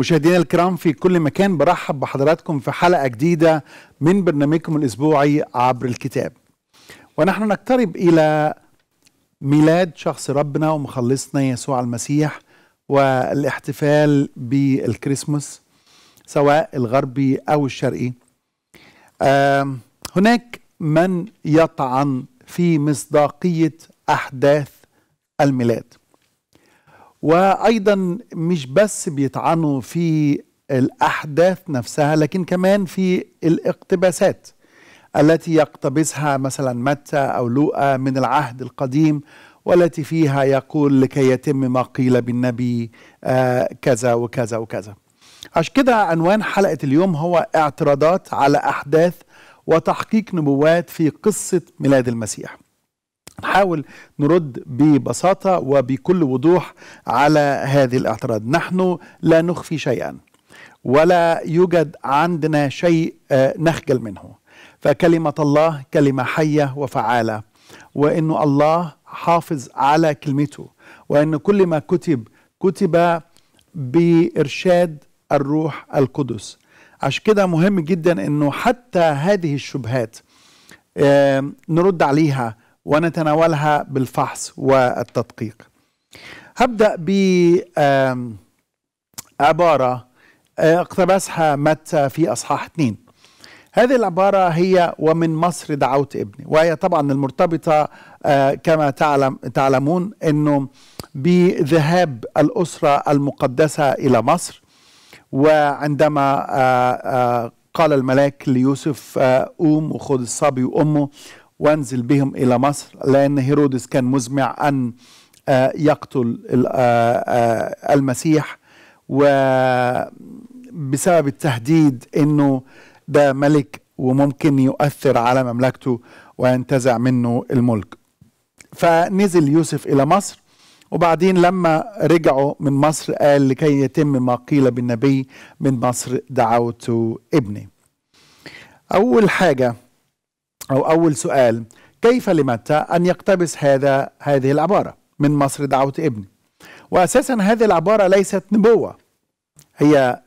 مشاهدينا الكرام في كل مكان برحب بحضراتكم في حلقة جديدة من برنامجكم الأسبوعي عبر الكتاب ونحن نقترب إلى ميلاد شخص ربنا ومخلصنا يسوع المسيح والاحتفال بالكريسماس سواء الغربي أو الشرقي هناك من يطعن في مصداقية أحداث الميلاد وايضا مش بس بيطعنوا في الاحداث نفسها لكن كمان في الاقتباسات التي يقتبسها مثلا متى او لوقا من العهد القديم والتي فيها يقول لكي يتم ما قيل بالنبي آه، كذا وكذا وكذا عشان كده عنوان حلقة اليوم هو اعتراضات على أحداث وتحقيق نبوات في قصة ميلاد المسيح نحاول نرد ببساطة وبكل وضوح على هذه الاعتراض نحن لا نخفي شيئا ولا يوجد عندنا شيء آه، نخجل منه فكلمة الله كلمة حية وفعالة وأن الله حافظ على كلمته وأن كل ما كتب كتب بإرشاد الروح القدس عشان كده مهم جدا أنه حتى هذه الشبهات آه، نرد عليها ونتناولها بالفحص والتدقيق هبدأ بعبارة آه، اقتبسها متى في أصحاح 2 هذه العبارة هي ومن مصر دعوت ابني وهي طبعا المرتبطة آه، كما تعلم تعلمون أنه بذهاب الأسرة المقدسة إلى مصر وعندما آه، قال الملاك ليوسف قوم وخذ الصبي وأمه وانزل بهم الى مصر لان هيرودس كان مزمع ان آه، يقتل آه، آه، المسيح وبسبب التهديد انه ده ملك وممكن يؤثر على مملكته وينتزع منه الملك فنزل يوسف الى مصر وبعدين لما رجعوا من مصر قال لكي يتم ما قيل بالنبي من مصر دعوت ابني اول حاجه أو أول سؤال كيف لمتى أن يقتبس هذا هذه العبارة من مصر دعوة ابني وأساسا هذه العبارة ليست نبوة هي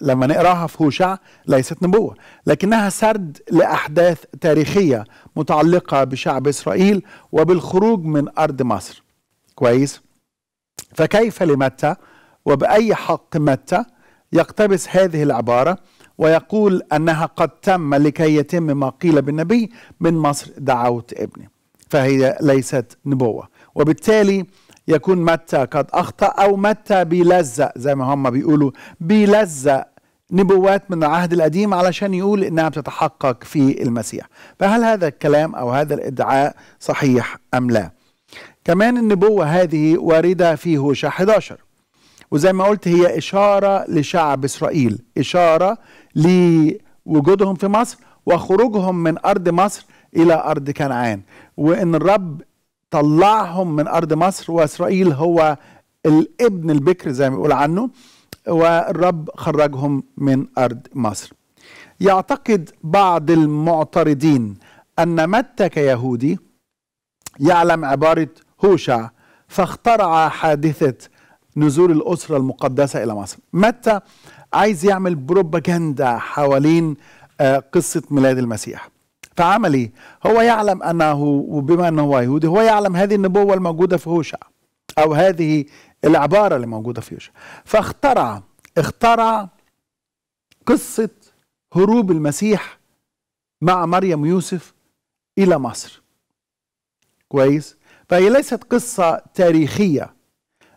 لما نقراها في هوشع ليست نبوة لكنها سرد لأحداث تاريخية متعلقة بشعب إسرائيل وبالخروج من أرض مصر كويس فكيف لمتى وبأي حق متى يقتبس هذه العبارة ويقول أنها قد تم لكي يتم ما قيل بالنبي من مصر دعوت ابني فهي ليست نبوة وبالتالي يكون متى قد أخطأ أو متى بيلزق زي ما هم بيقولوا بيلزق نبوات من العهد القديم علشان يقول انها بتتحقق في المسيح فهل هذا الكلام او هذا الادعاء صحيح ام لا كمان النبوة هذه واردة في هوشع 11 وزي ما قلت هي إشارة لشعب إسرائيل إشارة لوجودهم في مصر وخروجهم من أرض مصر إلى أرض كنعان وإن الرب طلعهم من أرض مصر وإسرائيل هو الابن البكر زي ما بيقول عنه والرب خرجهم من أرض مصر يعتقد بعض المعترضين أن متى كيهودي يعلم عبارة هوشع فاخترع حادثة نزول الأسرة المقدسة إلى مصر متى عايز يعمل بروباجندا حوالين آه، قصة ميلاد المسيح فعمل ايه؟ هو يعلم انه وبما انه هو يهودي هو يعلم هذه النبوه الموجوده في هوشع او هذه العباره اللي موجوده في هوشع فاخترع اخترع قصه هروب المسيح مع مريم يوسف الى مصر كويس فهي ليست قصه تاريخيه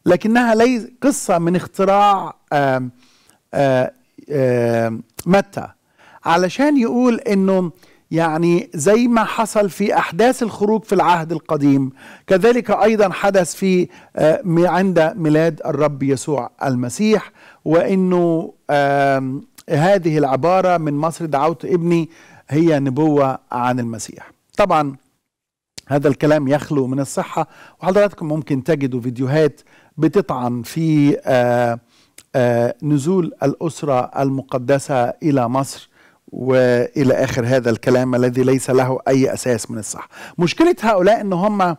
لكنها ليس قصة من اختراع آآ آآ آآ متى علشان يقول انه يعني زي ما حصل في احداث الخروج في العهد القديم كذلك ايضا حدث في عند ميلاد الرب يسوع المسيح وانه هذه العباره من مصر دعوت ابني هي نبوه عن المسيح طبعا هذا الكلام يخلو من الصحه وحضراتكم ممكن تجدوا فيديوهات بتطعن في آه، آه، نزول الأسرة المقدسة إلى مصر والى اخر هذا الكلام الذي ليس له اي اساس من الصح مشكله هؤلاء ان هم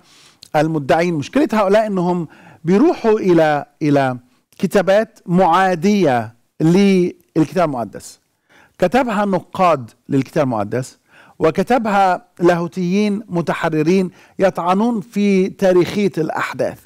المدعين مشكله هؤلاء انهم بيروحوا الى الى كتابات معاديه للكتاب المقدس كتبها نقاد للكتاب المقدس وكتبها لاهوتيين متحررين يطعنون في تاريخيه الاحداث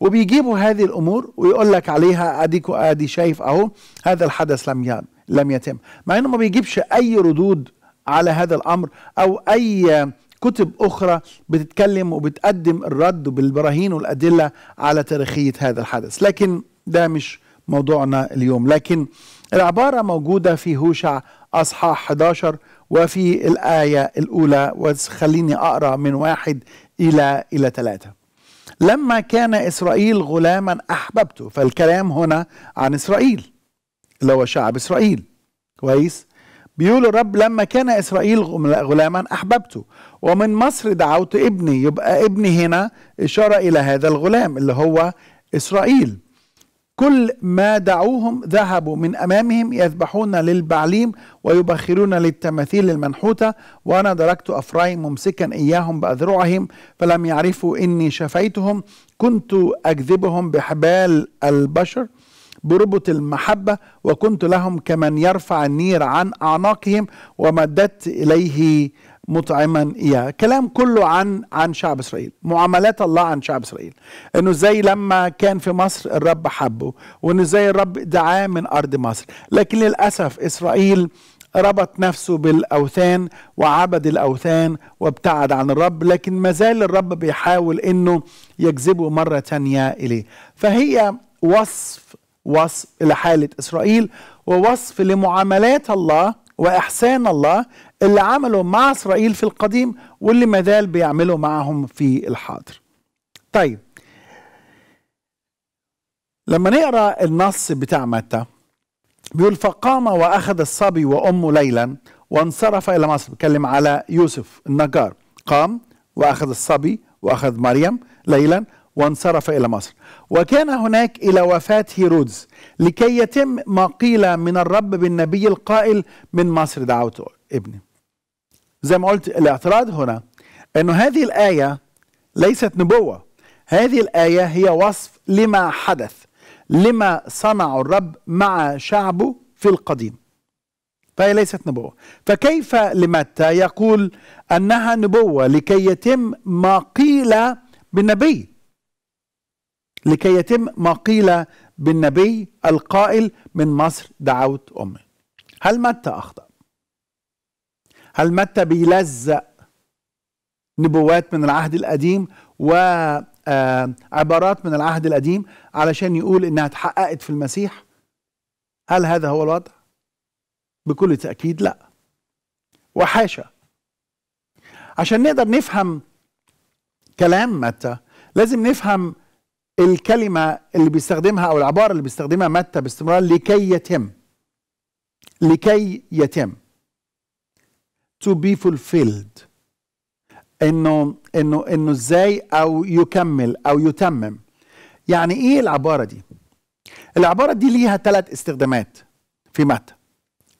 وبيجيبوا هذه الامور ويقول لك عليها اديك ادي شايف اهو هذا الحدث لم لم يتم مع انه ما بيجيبش اي ردود على هذا الامر او اي كتب اخرى بتتكلم وبتقدم الرد بالبراهين والادله على تاريخيه هذا الحدث لكن ده مش موضوعنا اليوم لكن العباره موجوده في هوشع اصحاح 11 وفي الايه الاولى وخليني اقرا من واحد الى الى ثلاثه لما كان إسرائيل غلاما أحببته فالكلام هنا عن إسرائيل اللي هو شعب إسرائيل كويس بيقول الرب لما كان إسرائيل غلاما أحببته ومن مصر دعوت ابني يبقى ابني هنا إشارة إلى هذا الغلام اللي هو إسرائيل كل ما دعوهم ذهبوا من امامهم يذبحون للبعليم ويبخرون للتماثيل المنحوته وانا دركت افرايم ممسكا اياهم باذرعهم فلم يعرفوا اني شفيتهم كنت اكذبهم بحبال البشر بربط المحبة وكنت لهم كمن يرفع النير عن أعناقهم ومددت إليه مطعما اياها كلام كله عن عن شعب اسرائيل معاملات الله عن شعب اسرائيل انه ازاي لما كان في مصر الرب حبه وانه ازاي الرب دعاه من ارض مصر لكن للاسف اسرائيل ربط نفسه بالاوثان وعبد الاوثان وابتعد عن الرب لكن ما زال الرب بيحاول انه يجذبه مره ثانيه اليه فهي وصف وصف لحاله اسرائيل ووصف لمعاملات الله واحسان الله اللي عمله مع اسرائيل في القديم واللي مازال بيعمله معهم في الحاضر طيب لما نقرا النص بتاع متى بيقول فقام واخذ الصبي وامه ليلا وانصرف الى مصر بيتكلم على يوسف النجار قام واخذ الصبي واخذ مريم ليلا وانصرف الى مصر وكان هناك الى وفاه هيرودس لكي يتم ما قيل من الرب بالنبي القائل من مصر دعوته ابني زي ما قلت الاعتراض هنا انه هذه الايه ليست نبوه هذه الايه هي وصف لما حدث لما صنع الرب مع شعبه في القديم فهي ليست نبوه فكيف لمتى يقول انها نبوه لكي يتم ما قيل بالنبي لكي يتم ما قيل بالنبي القائل من مصر دعوت امي هل متى اخطا هل متى بيلزق نبوات من العهد القديم وعبارات آه، من العهد القديم علشان يقول انها اتحققت في المسيح هل هذا هو الوضع بكل تاكيد لا وحاشا عشان نقدر نفهم كلام متى لازم نفهم الكلمه اللي بيستخدمها او العباره اللي بيستخدمها متى باستمرار لكي يتم لكي يتم to be fulfilled انه انه انه ازاي او يكمل او يتمم يعني ايه العباره دي العباره دي ليها ثلاث استخدامات في متى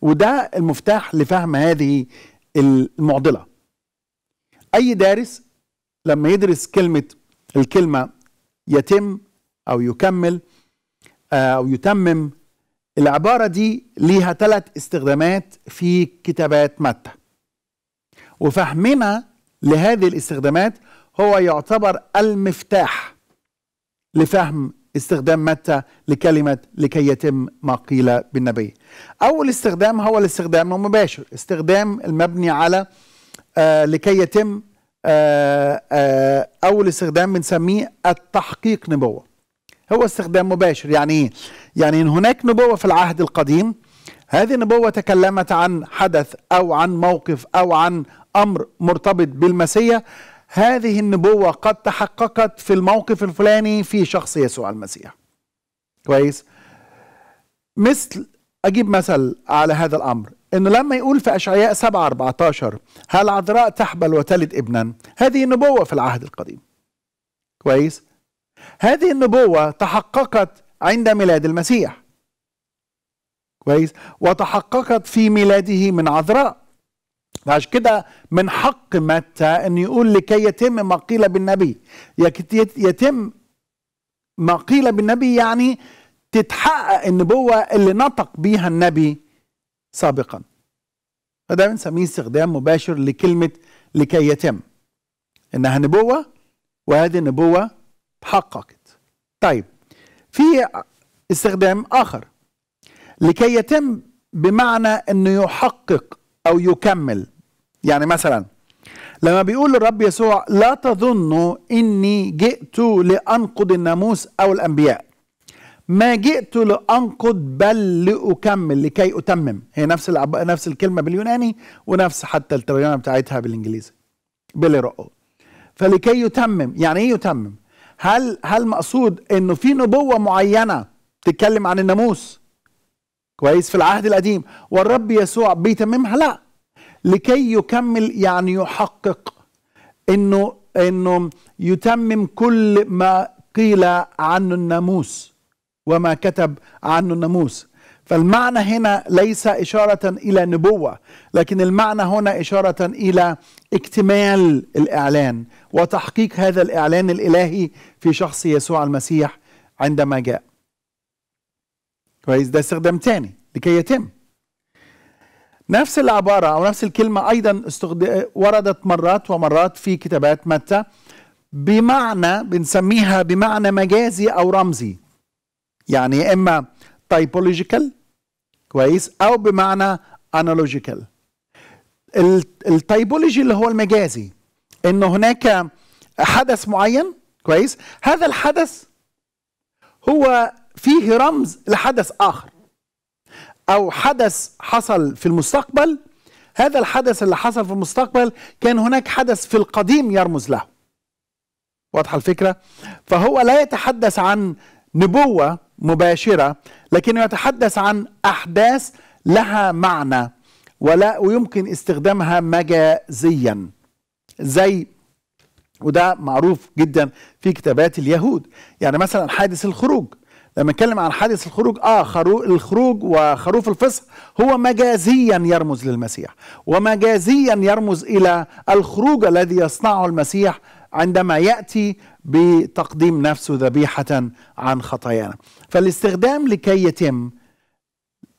وده المفتاح لفهم هذه المعضله اي دارس لما يدرس كلمه الكلمه يتم او يكمل آه، او يتمم العباره دي ليها ثلاث استخدامات في كتابات متى وفهمنا لهذه الاستخدامات هو يعتبر المفتاح لفهم استخدام متى لكلمة لكي يتم ما قيل بالنبي أول استخدام هو الاستخدام المباشر استخدام المبني على آه لكي يتم آه آه أول استخدام بنسميه التحقيق نبوة هو استخدام مباشر يعني إيه؟ يعني إن هناك نبوة في العهد القديم هذه النبوة تكلمت عن حدث أو عن موقف أو عن امر مرتبط بالمسيح هذه النبوه قد تحققت في الموقف الفلاني في شخص يسوع المسيح كويس مثل اجيب مثل على هذا الامر انه لما يقول في اشعياء 7 14 هل عذراء تحبل وتلد ابنا هذه نبوه في العهد القديم كويس هذه النبوه تحققت عند ميلاد المسيح كويس وتحققت في ميلاده من عذراء عشان كده من حق متى أن يقول لكي يتم ما قيل بالنبي يتم ما قيل بالنبي يعني تتحقق النبوة اللي نطق بيها النبي سابقا فده بنسميه استخدام مباشر لكلمة لكي يتم إنها نبوة وهذه النبوة تحققت طيب في استخدام آخر لكي يتم بمعنى أنه يحقق أو يكمل يعني مثلا لما بيقول الرب يسوع لا تظنوا اني جئت لانقض الناموس او الانبياء ما جئت لانقض بل لاكمل لكي اتمم هي نفس العب... نفس الكلمه باليوناني ونفس حتى الترجمه بتاعتها بالانجليزي رؤو فلكي يتمم يعني ايه يتمم هل هل مقصود انه في نبوه معينه تتكلم عن الناموس كويس في العهد القديم والرب يسوع بيتممها لا لكي يكمل يعني يحقق انه انه يتمم كل ما قيل عنه الناموس وما كتب عنه الناموس فالمعنى هنا ليس إشارة إلى نبوة لكن المعنى هنا إشارة إلى اكتمال الإعلان وتحقيق هذا الإعلان الإلهي في شخص يسوع المسيح عندما جاء كويس ده استخدام تاني لكي يتم نفس العبارة أو نفس الكلمة أيضا وردت مرات ومرات في كتابات متى بمعنى بنسميها بمعنى مجازي أو رمزي يعني إما تايبولوجيكال كويس أو بمعنى أنالوجيكال التايبولوجي اللي هو المجازي إن هناك حدث معين كويس هذا الحدث هو فيه رمز لحدث آخر أو حدث حصل في المستقبل هذا الحدث اللي حصل في المستقبل كان هناك حدث في القديم يرمز له واضحة الفكرة فهو لا يتحدث عن نبوة مباشرة لكنه يتحدث عن أحداث لها معنى ولا ويمكن استخدامها مجازيا زي وده معروف جدا في كتابات اليهود يعني مثلا حادث الخروج لما نتكلم عن حادث الخروج اه خرو... الخروج وخروف الفصح هو مجازيا يرمز للمسيح ومجازيا يرمز الى الخروج الذي يصنعه المسيح عندما ياتي بتقديم نفسه ذبيحه عن خطايانا فالاستخدام لكي يتم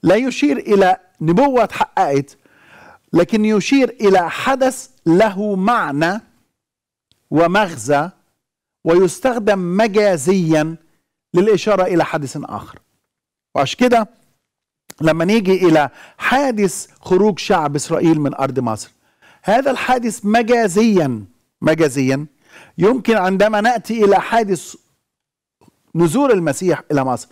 لا يشير الى نبوه اتحققت لكن يشير الى حدث له معنى ومغزى ويستخدم مجازيا للإشارة إلى حدث آخر وعشان كده لما نيجي إلى حادث خروج شعب إسرائيل من أرض مصر هذا الحادث مجازيا مجازيا يمكن عندما نأتي إلى حادث نزول المسيح إلى مصر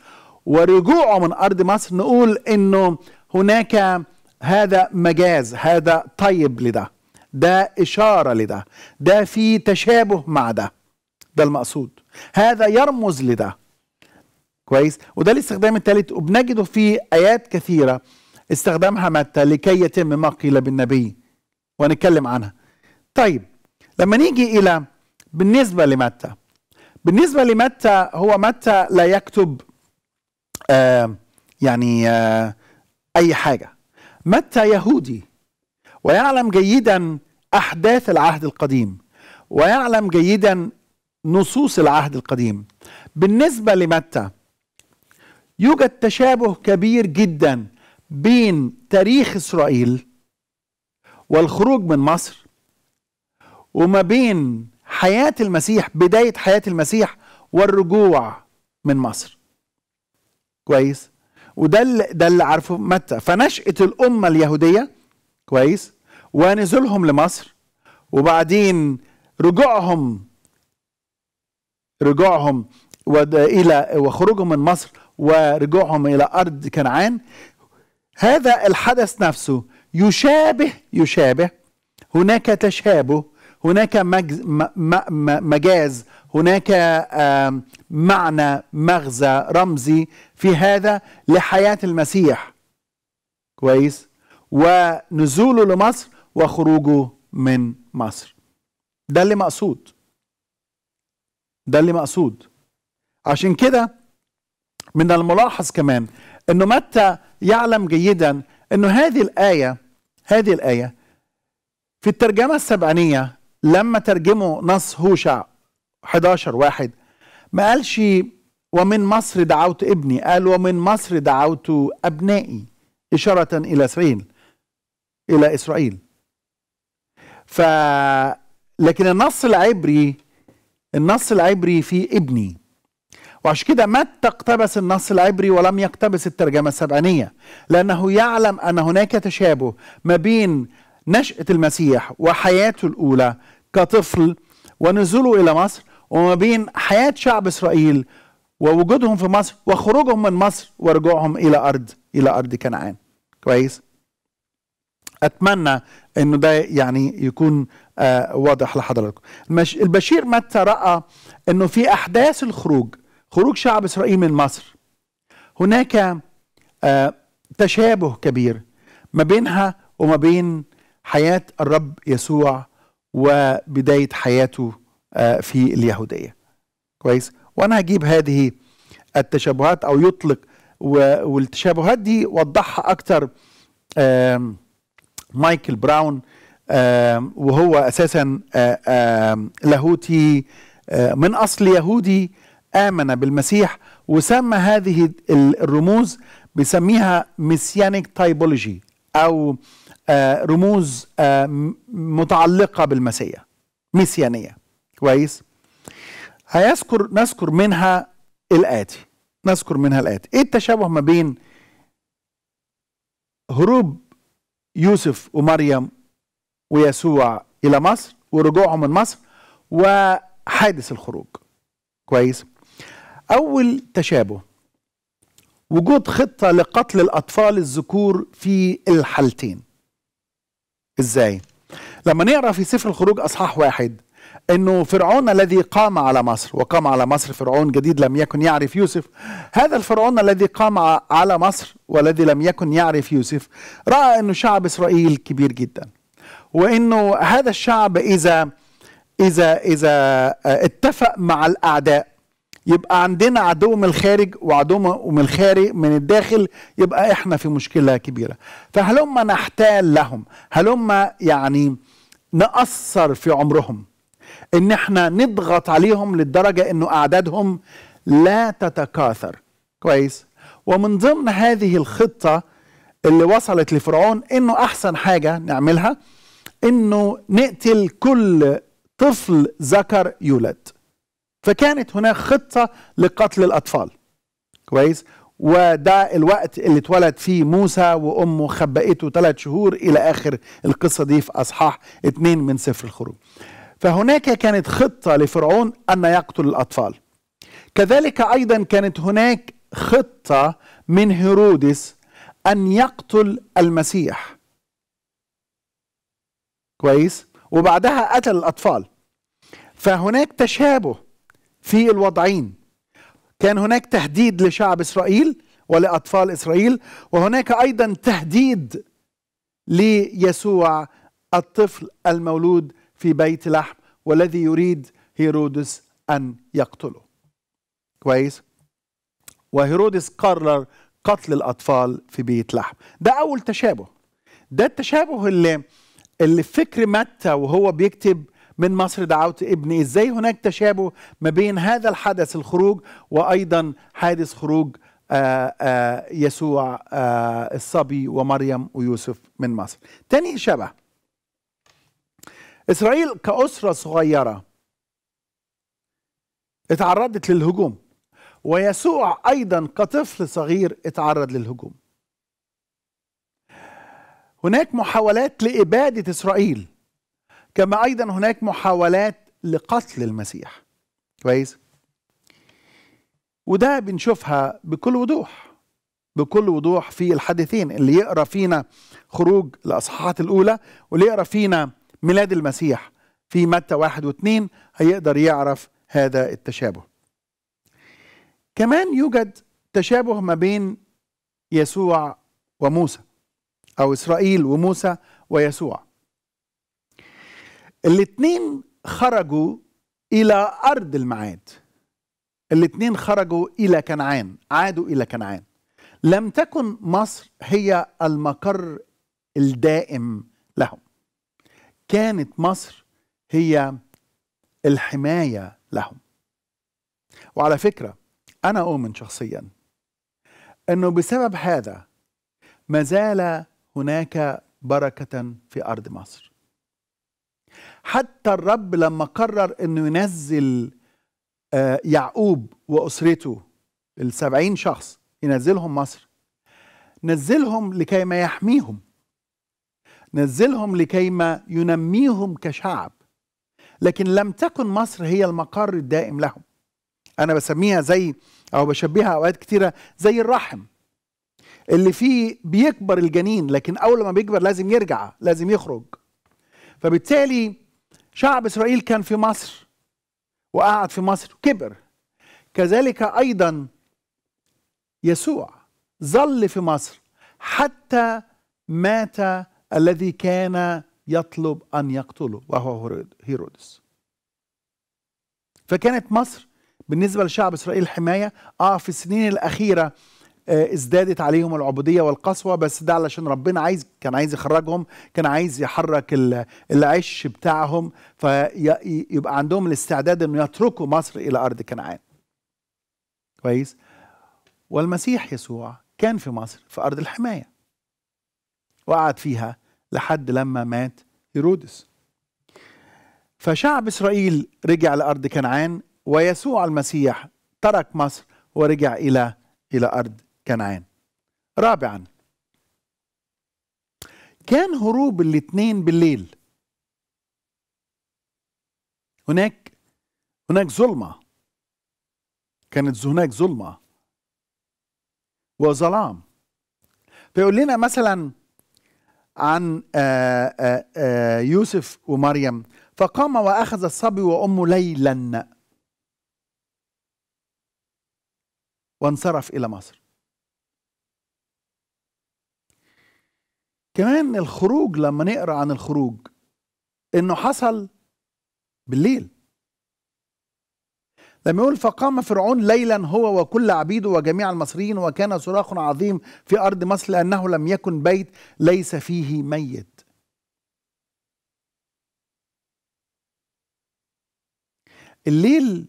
ورجوعه من أرض مصر نقول إنه هناك هذا مجاز هذا طيب لده ده إشارة لده ده في تشابه مع ده ده المقصود هذا يرمز لده كويس وده الاستخدام الثالث وبنجده في ايات كثيره استخدامها متى لكي يتم ما قيل بالنبي ونتكلم عنها طيب لما نيجي الى بالنسبه لمتى بالنسبه لمتى هو متى لا يكتب آه يعني آه اي حاجه متى يهودي ويعلم جيدا احداث العهد القديم ويعلم جيدا نصوص العهد القديم بالنسبه لمتى يوجد تشابه كبير جدا بين تاريخ اسرائيل والخروج من مصر وما بين حياه المسيح بدايه حياه المسيح والرجوع من مصر كويس وده اللي ده اللي عارفه متى فنشأة الأمة اليهودية كويس ونزولهم لمصر وبعدين رجوعهم رجوعهم إلى وخروجهم من مصر ورجوعهم إلى أرض كنعان هذا الحدث نفسه يشابه يشابه هناك تشابه هناك مجاز هناك معنى مغزى رمزي في هذا لحياة المسيح كويس ونزوله لمصر وخروجه من مصر ده اللي مقصود ده اللي مقصود عشان كده من الملاحظ كمان انه متى يعلم جيدا انه هذه الايه هذه الايه في الترجمه السبعينية لما ترجموا نص هوشع 11 واحد ما قالش ومن مصر دعوت ابني قال ومن مصر دعوت ابنائي اشاره الى اسرائيل الى اسرائيل ف لكن النص العبري النص العبري في ابني وعشان كده متى اقتبس النص العبري ولم يقتبس الترجمة السبعينية لأنه يعلم أن هناك تشابه ما بين نشأة المسيح وحياته الأولى كطفل ونزوله إلى مصر وما بين حياة شعب إسرائيل ووجودهم في مصر وخروجهم من مصر ورجوعهم إلى أرض إلى أرض كنعان كويس أتمنى أنه ده يعني يكون آه واضح لحضراتكم البشير متى رأى أنه في أحداث الخروج خروج شعب اسرائيل من مصر هناك آه، تشابه كبير ما بينها وما بين حياه الرب يسوع وبدايه حياته آه، في اليهوديه كويس وانا هجيب هذه التشابهات او يطلق والتشابهات دي وضحها اكتر مايكل براون وهو اساسا لاهوتي من اصل يهودي آمن بالمسيح وسمى هذه الرموز بيسميها ميسيانيك تايبولوجي أو آه، رموز آه، متعلقة بالمسيح ميسيانية كويس هيذكر نذكر منها الآتي نذكر منها الآتي إيه التشابه ما بين هروب يوسف ومريم ويسوع إلى مصر ورجوعهم من مصر وحادث الخروج كويس أول تشابه وجود خطة لقتل الأطفال الذكور في الحالتين إزاي؟ لما نقرأ في سفر الخروج أصحاح واحد أنه فرعون الذي قام على مصر وقام على مصر فرعون جديد لم يكن يعرف يوسف هذا الفرعون الذي قام على مصر والذي لم يكن يعرف يوسف رأى أنه شعب إسرائيل كبير جدا وأنه هذا الشعب إذا إذا إذا آه، اتفق مع الأعداء يبقى عندنا عدو من الخارج وعدو من الخارج من الداخل يبقى احنا في مشكله كبيره فهلما نحتال لهم هلما يعني ناثر في عمرهم ان احنا نضغط عليهم للدرجه انه اعدادهم لا تتكاثر كويس ومن ضمن هذه الخطه اللي وصلت لفرعون انه احسن حاجه نعملها انه نقتل كل طفل ذكر يولد فكانت هناك خطة لقتل الأطفال كويس وده الوقت اللي اتولد فيه موسى وامه خبأته ثلاث شهور الى اخر القصه دي في اصحاح اتنين من سفر الخروج. فهناك كانت خطه لفرعون ان يقتل الاطفال. كذلك ايضا كانت هناك خطه من هيرودس ان يقتل المسيح. كويس؟ وبعدها قتل الاطفال. فهناك تشابه في الوضعين كان هناك تهديد لشعب اسرائيل ولاطفال اسرائيل وهناك ايضا تهديد ليسوع الطفل المولود في بيت لحم والذي يريد هيرودس ان يقتله كويس وهيرودس قرر قتل الاطفال في بيت لحم ده اول تشابه ده التشابه اللي اللي فكر متى وهو بيكتب من مصر دعوت ابني ازاي هناك تشابه ما بين هذا الحدث الخروج وايضا حادث خروج آآ آه، آآ آه، يسوع آآ آه، الصبي ومريم ويوسف من مصر تاني شبه اسرائيل كاسره صغيره اتعرضت للهجوم ويسوع ايضا كطفل صغير اتعرض للهجوم هناك محاولات لاباده اسرائيل كما أيضا هناك محاولات لقتل المسيح كويس وده بنشوفها بكل وضوح بكل وضوح في الحديثين اللي يقرا فينا خروج الاصحاحات الاولى واللي يقرا فينا ميلاد المسيح في متى واحد واثنين هيقدر يعرف هذا التشابه كمان يوجد تشابه ما بين يسوع وموسى او اسرائيل وموسى ويسوع الاثنين خرجوا إلى أرض المعاد الاثنين خرجوا إلى كنعان عادوا إلى كنعان لم تكن مصر هي المقر الدائم لهم كانت مصر هي الحماية لهم وعلى فكرة أنا أؤمن شخصيا أنه بسبب هذا ما زال هناك بركة في أرض مصر حتى الرب لما قرر انه ينزل آه، يعقوب واسرته السبعين شخص ينزلهم مصر نزلهم لكي ما يحميهم نزلهم لكي ما ينميهم كشعب لكن لم تكن مصر هي المقر الدائم لهم انا بسميها زي او بشبهها اوقات كتيره زي الرحم اللي فيه بيكبر الجنين لكن اول ما بيكبر لازم يرجع لازم يخرج فبالتالي شعب إسرائيل كان في مصر وقعد في مصر وكبر كذلك أيضا يسوع ظل في مصر حتى مات الذي كان يطلب أن يقتله وهو هيرودس فكانت مصر بالنسبة لشعب إسرائيل حماية آه في السنين الأخيرة آه، ازدادت عليهم العبوديه والقسوه بس ده علشان ربنا عايز كان عايز يخرجهم كان عايز يحرك العش بتاعهم فيبقى عندهم الاستعداد انه يتركوا مصر الى ارض كنعان كويس والمسيح يسوع كان في مصر في ارض الحمايه وقعد فيها لحد لما مات هيرودس فشعب اسرائيل رجع لارض كنعان ويسوع المسيح ترك مصر ورجع الى الى ارض كنعان رابعا كان هروب الاثنين بالليل هناك هناك ظلمة كانت هناك ظلمة وظلام فيقول لنا مثلا عن آآ آه، آآ آه، آه، يوسف ومريم فقام وأخذ الصبي وأمه ليلا وانصرف إلى مصر كمان الخروج لما نقرا عن الخروج انه حصل بالليل لما يقول فقام فرعون ليلا هو وكل عبيده وجميع المصريين وكان صراخ عظيم في ارض مصر لانه لم يكن بيت ليس فيه ميت الليل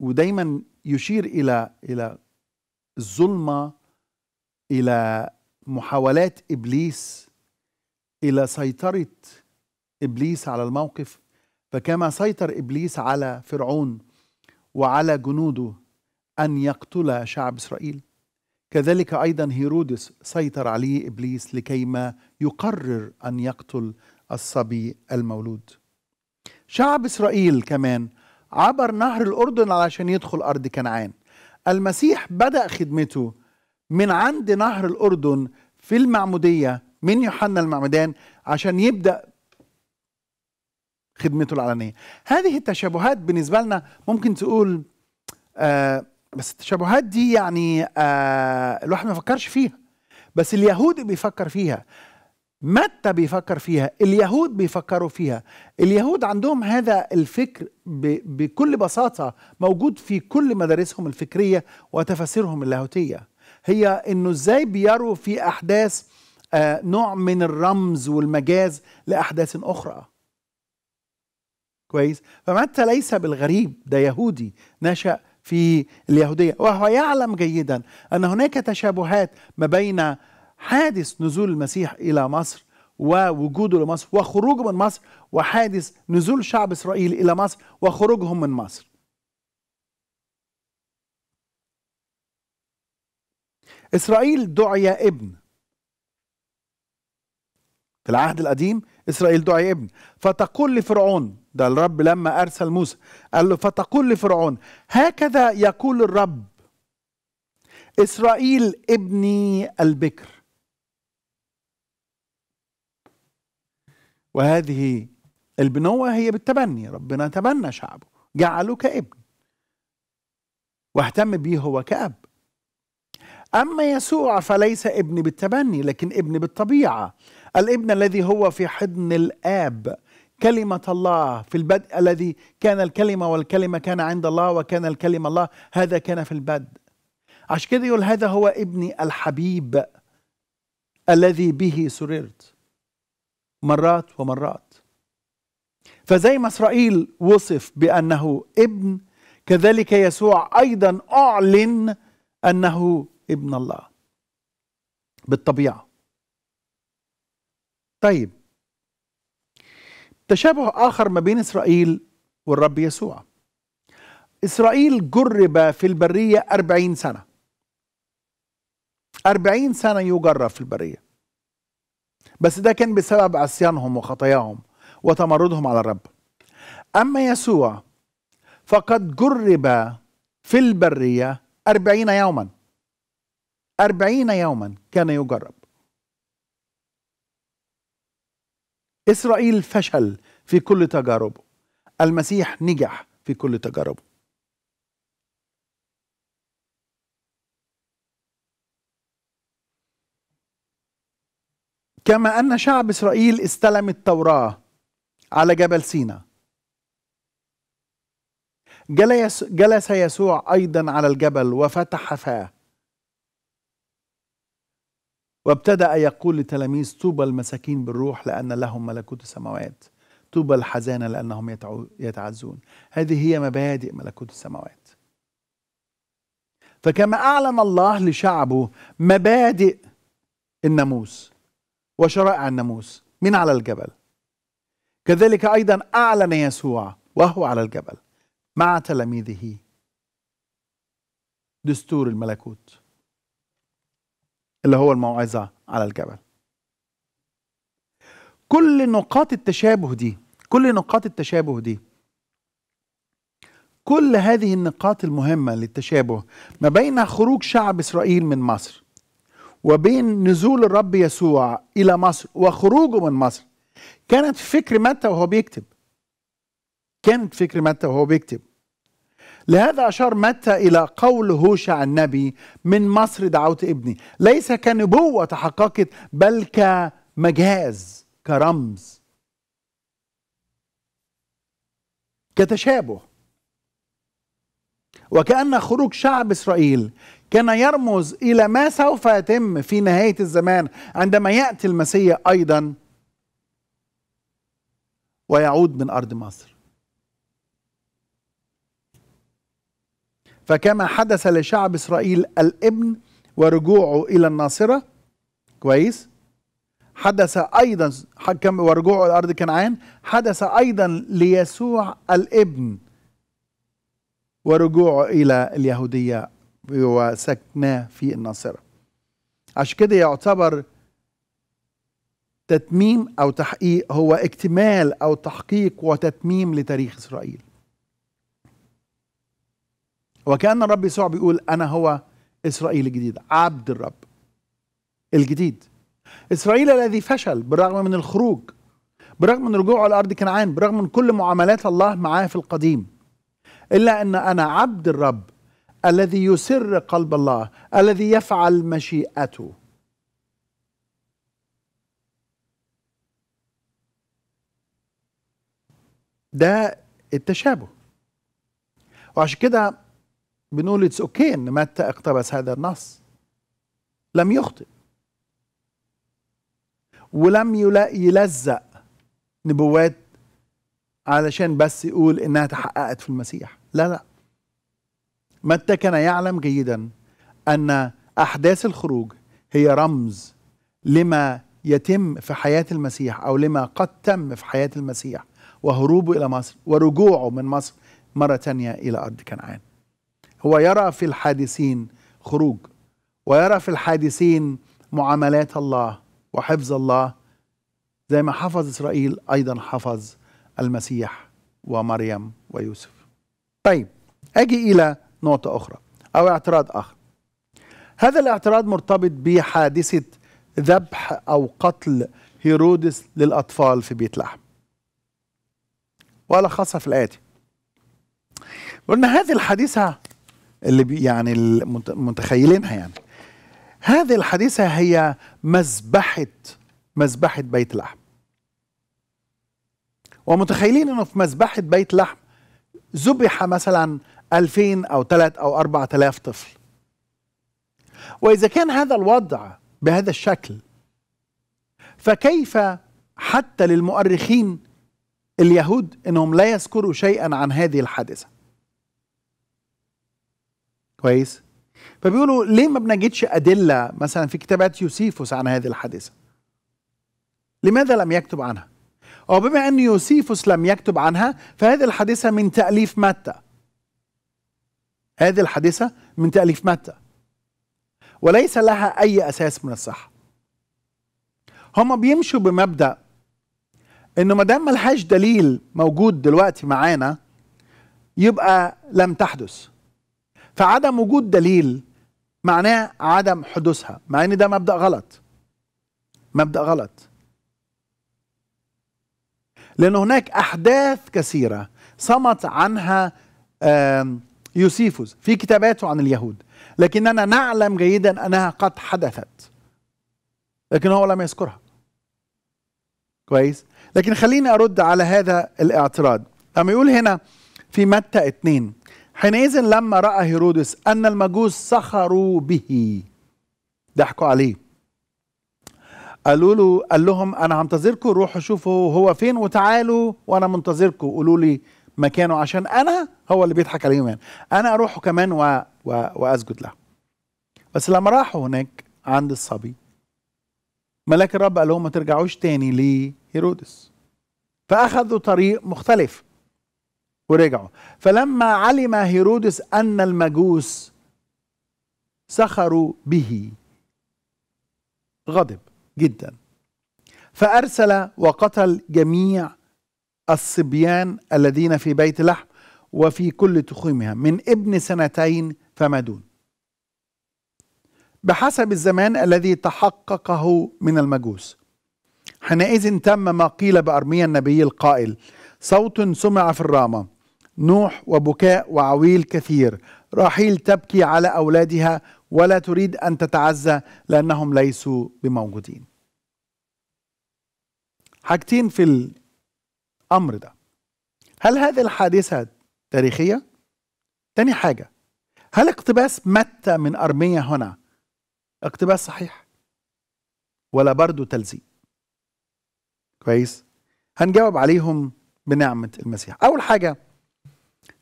ودايما يشير الى الى الظلمه الى محاولات ابليس الى سيطره ابليس على الموقف فكما سيطر ابليس على فرعون وعلى جنوده ان يقتل شعب اسرائيل كذلك ايضا هيرودس سيطر عليه ابليس لكيما يقرر ان يقتل الصبي المولود شعب اسرائيل كمان عبر نهر الاردن علشان يدخل ارض كنعان المسيح بدا خدمته من عند نهر الأردن في المعمودية من يوحنا المعمدان عشان يبدأ خدمته العلنية هذه التشابهات بالنسبة لنا ممكن تقول آه بس التشابهات دي يعني آه الواحد ما فكرش فيها بس اليهود بيفكر فيها متى بيفكر فيها اليهود بيفكروا فيها اليهود عندهم هذا الفكر بكل بساطة موجود في كل مدارسهم الفكرية وتفاسيرهم اللاهوتية هي انه ازاي بيروا في احداث آه، نوع من الرمز والمجاز لاحداث اخرى كويس فمتى ليس بالغريب ده يهودي نشا في اليهوديه وهو يعلم جيدا ان هناك تشابهات ما بين حادث نزول المسيح الى مصر ووجوده لمصر وخروجه من مصر وحادث نزول شعب اسرائيل الى مصر وخروجهم من مصر إسرائيل دعي ابن في العهد القديم إسرائيل دعي ابن فتقول لفرعون ده الرب لما أرسل موسى قال له فتقول لفرعون هكذا يقول الرب إسرائيل ابني البكر وهذه البنوة هي بالتبني ربنا تبنى شعبه جعله كابن واهتم بيه هو كأب أما يسوع فليس ابن بالتبني لكن ابن بالطبيعة الابن الذي هو في حضن الآب كلمة الله في البدء الذي كان الكلمة والكلمة كان عند الله وكان الكلمة الله هذا كان في البدء عشان كده يقول هذا هو ابني الحبيب الذي به سررت مرات ومرات فزي ما اسرائيل وصف بانه ابن كذلك يسوع ايضا اعلن انه ابن الله بالطبيعة طيب تشابه آخر ما بين إسرائيل والرب يسوع إسرائيل جرب في البرية أربعين سنة أربعين سنة يجرب في البرية بس ده كان بسبب عصيانهم وخطاياهم وتمردهم على الرب أما يسوع فقد جرب في البرية أربعين يوما أربعين يوما كان يجرب إسرائيل فشل في كل تجاربه المسيح نجح في كل تجاربه كما أن شعب إسرائيل استلم التوراة على جبل سينا جلس يسوع أيضا على الجبل وفتح فاه وابتدأ يقول لتلاميذ طوبى المساكين بالروح لأن لهم ملكوت السماوات طوبى الحزانة لأنهم يتعزون هذه هي مبادئ ملكوت السماوات فكما أعلن الله لشعبه مبادئ الناموس وشرائع الناموس من على الجبل كذلك أيضا أعلن يسوع وهو على الجبل مع تلاميذه دستور الملكوت اللي هو الموعظة على الجبل كل نقاط التشابه دي كل نقاط التشابه دي كل هذه النقاط المهمة للتشابه ما بين خروج شعب إسرائيل من مصر وبين نزول الرب يسوع إلى مصر وخروجه من مصر كانت فكر متى وهو بيكتب كانت فكر متى وهو بيكتب لهذا أشار متى إلى قول هوشع النبي من مصر دعوت ابني ليس كنبوة تحققت بل كمجاز كرمز كتشابه وكأن خروج شعب إسرائيل كان يرمز إلى ما سوف يتم في نهاية الزمان عندما يأتي المسيح أيضا ويعود من أرض مصر فكما حدث لشعب إسرائيل الابن ورجوعه إلى الناصرة كويس حدث أيضا ورجوعه إلى أرض كنعان حدث أيضا ليسوع الابن ورجوعه إلى اليهودية وسكناه في الناصرة عشان كده يعتبر تتميم أو تحقيق هو اكتمال أو تحقيق وتتميم لتاريخ إسرائيل وكأن الرب يسوع بيقول أنا هو إسرائيل الجديد عبد الرب الجديد إسرائيل الذي فشل بالرغم من الخروج بالرغم من رجوعه لأرض كنعان بالرغم من كل معاملات الله معاه في القديم إلا أن أنا عبد الرب الذي يسر قلب الله الذي يفعل مشيئته ده التشابه وعشان كده بنقول اتس اوكي ان متى اقتبس هذا النص لم يخطئ ولم يلزق نبوات علشان بس يقول انها تحققت في المسيح لا لا متى كان يعلم جيدا ان احداث الخروج هي رمز لما يتم في حياه المسيح او لما قد تم في حياه المسيح وهروبه الى مصر ورجوعه من مصر مره تانيه الى ارض كنعان هو يرى في الحادثين خروج ويرى في الحادثين معاملات الله وحفظ الله زي ما حفظ إسرائيل أيضا حفظ المسيح ومريم ويوسف طيب أجي إلى نقطة أخرى أو اعتراض آخر هذا الاعتراض مرتبط بحادثة ذبح أو قتل هيرودس للأطفال في بيت لحم ولا خاصة في الآتي وأن هذه الحادثة اللي بي يعني متخيلينها يعني هذه الحادثة هي مذبحة مذبحة بيت لحم ومتخيلين انه في مذبحة بيت لحم ذبح مثلا 2000 او 3 او 4000 طفل واذا كان هذا الوضع بهذا الشكل فكيف حتى للمؤرخين اليهود انهم لا يذكروا شيئا عن هذه الحادثه كويس فبيقولوا ليه ما بنجدش أدلة مثلا في كتابات يوسيفوس عن هذه الحادثة لماذا لم يكتب عنها أو بما أن يوسيفوس لم يكتب عنها فهذه الحادثة من تأليف متى هذه الحادثة من تأليف متى وليس لها أي أساس من الصحة هم بيمشوا بمبدأ إنه ما دام ملهاش دليل موجود دلوقتي معانا يبقى لم تحدث فعدم وجود دليل معناه عدم حدوثها مع ان ده مبدا غلط مبدا غلط لان هناك احداث كثيره صمت عنها يوسيفوس في كتاباته عن اليهود لكننا نعلم جيدا انها قد حدثت لكن هو لم يذكرها كويس لكن خليني ارد على هذا الاعتراض لما يقول هنا في متى اتنين حينئذ لما رأى هيرودس أن المجوس سخروا به ضحكوا عليه قالوا له قال لهم أنا هنتظركم روحوا شوفوا هو فين وتعالوا وأنا منتظركم قولوا لي مكانه عشان أنا هو اللي بيضحك عليهم يعني أنا اروح كمان و... و... وأسجد له بس لما راحوا هناك عند الصبي ملاك الرب قال لهم ما ترجعوش تاني لهيرودس فأخذوا طريق مختلف ورجعوا فلما علم هيرودس أن المجوس سخروا به غضب جدا فأرسل وقتل جميع الصبيان الذين في بيت لحم وفي كل تخومها من ابن سنتين فما دون بحسب الزمان الذي تحققه من المجوس حينئذ تم ما قيل بأرميا النبي القائل صوت سمع في الرامة نوح وبكاء وعويل كثير راحيل تبكي على أولادها ولا تريد أن تتعزى لأنهم ليسوا بموجودين حاجتين في الأمر ده هل هذه الحادثة تاريخية؟ تاني حاجة هل اقتباس متى من أرمية هنا اقتباس صحيح ولا برضو تلزيق كويس هنجاوب عليهم بنعمة المسيح أول حاجة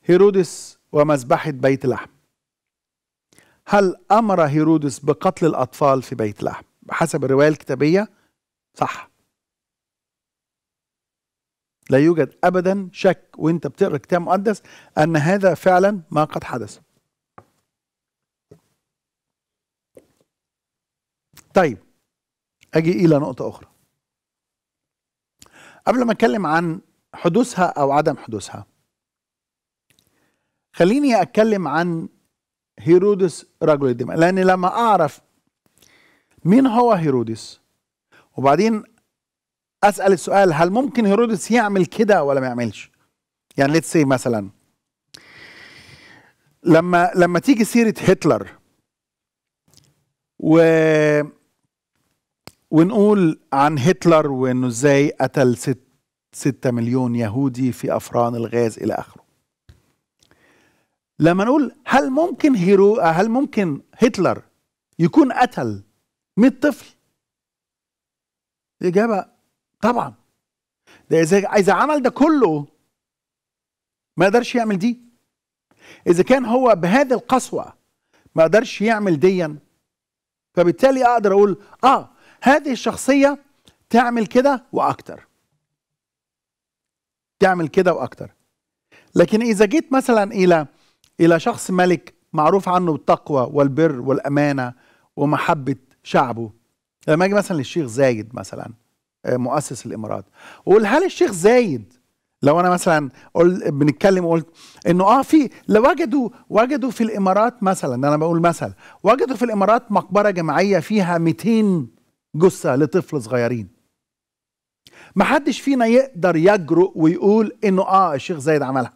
هيرودس ومذبحة بيت لحم هل أمر هيرودس بقتل الأطفال في بيت لحم حسب الرواية الكتابية صح لا يوجد أبدا شك وانت بتقرأ كتاب مقدس أن هذا فعلا ما قد حدث طيب أجي إلى نقطة أخرى قبل ما أتكلم عن حدوثها أو عدم حدوثها خليني أتكلم عن هيرودس رجل الدماء لأن لما أعرف مين هو هيرودس وبعدين أسأل السؤال هل ممكن هيرودس يعمل كده ولا ما يعملش يعني ليتس سي مثلا لما لما تيجي سيرة هتلر و ونقول عن هتلر وانه ازاي قتل ست 6 مليون يهودي في افران الغاز الى اخره لما نقول هل ممكن هيرو هل ممكن هتلر يكون قتل 100 طفل؟ الإجابة طبعا ده إذا إذا عمل ده كله ما قدرش يعمل دي إذا كان هو بهذه القسوة ما قدرش يعمل ديا فبالتالي أقدر أقول آه هذه الشخصية تعمل كده وأكتر تعمل كده وأكتر لكن إذا جيت مثلا إلى الى شخص ملك معروف عنه بالتقوى والبر والامانه ومحبه شعبه لما اجي مثلا للشيخ زايد مثلا آه، مؤسس الامارات واقول هل الشيخ زايد لو انا مثلا قلت بنتكلم قلت انه اه في لو وجدوا وجدوا في الامارات مثلا انا بقول مثل وجدوا في الامارات مقبره جماعيه فيها 200 جثه لطفل صغيرين محدش فينا يقدر يجرؤ ويقول انه اه الشيخ زايد عملها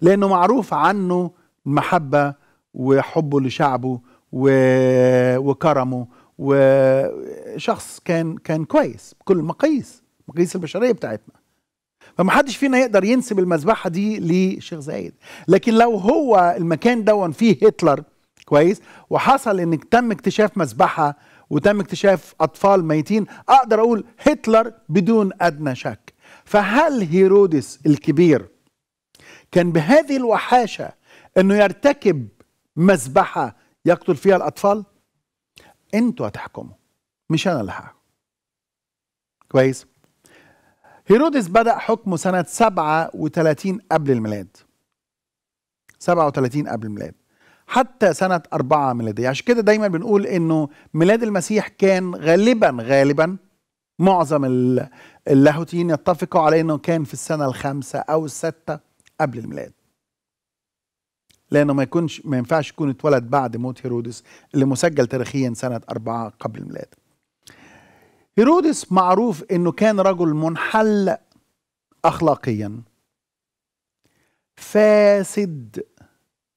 لأنه معروف عنه محبة وحبه لشعبه وكرمه وشخص كان كان كويس بكل المقاييس مقاييس البشرية بتاعتنا فما حدش فينا يقدر ينسب المذبحة دي لشيخ زايد لكن لو هو المكان دون فيه هتلر كويس وحصل ان تم اكتشاف مذبحة وتم اكتشاف اطفال ميتين اقدر اقول هتلر بدون ادنى شك فهل هيرودس الكبير كان بهذه الوحاشه انه يرتكب مذبحه يقتل فيها الاطفال انتوا هتحكموا مش انا اللي هحكم كويس هيرودس بدا حكمه سنه 37 قبل الميلاد 37 قبل الميلاد حتى سنة أربعة ميلادية عشان كده دايما بنقول إنه ميلاد المسيح كان غالبا غالبا معظم اللاهوتيين يتفقوا على إنه كان في السنة الخامسة أو الستة قبل الميلاد لانه ما يكونش ما ينفعش يكون اتولد بعد موت هيرودس اللي مسجل تاريخيا سنه أربعة قبل الميلاد هيرودس معروف انه كان رجل منحل اخلاقيا فاسد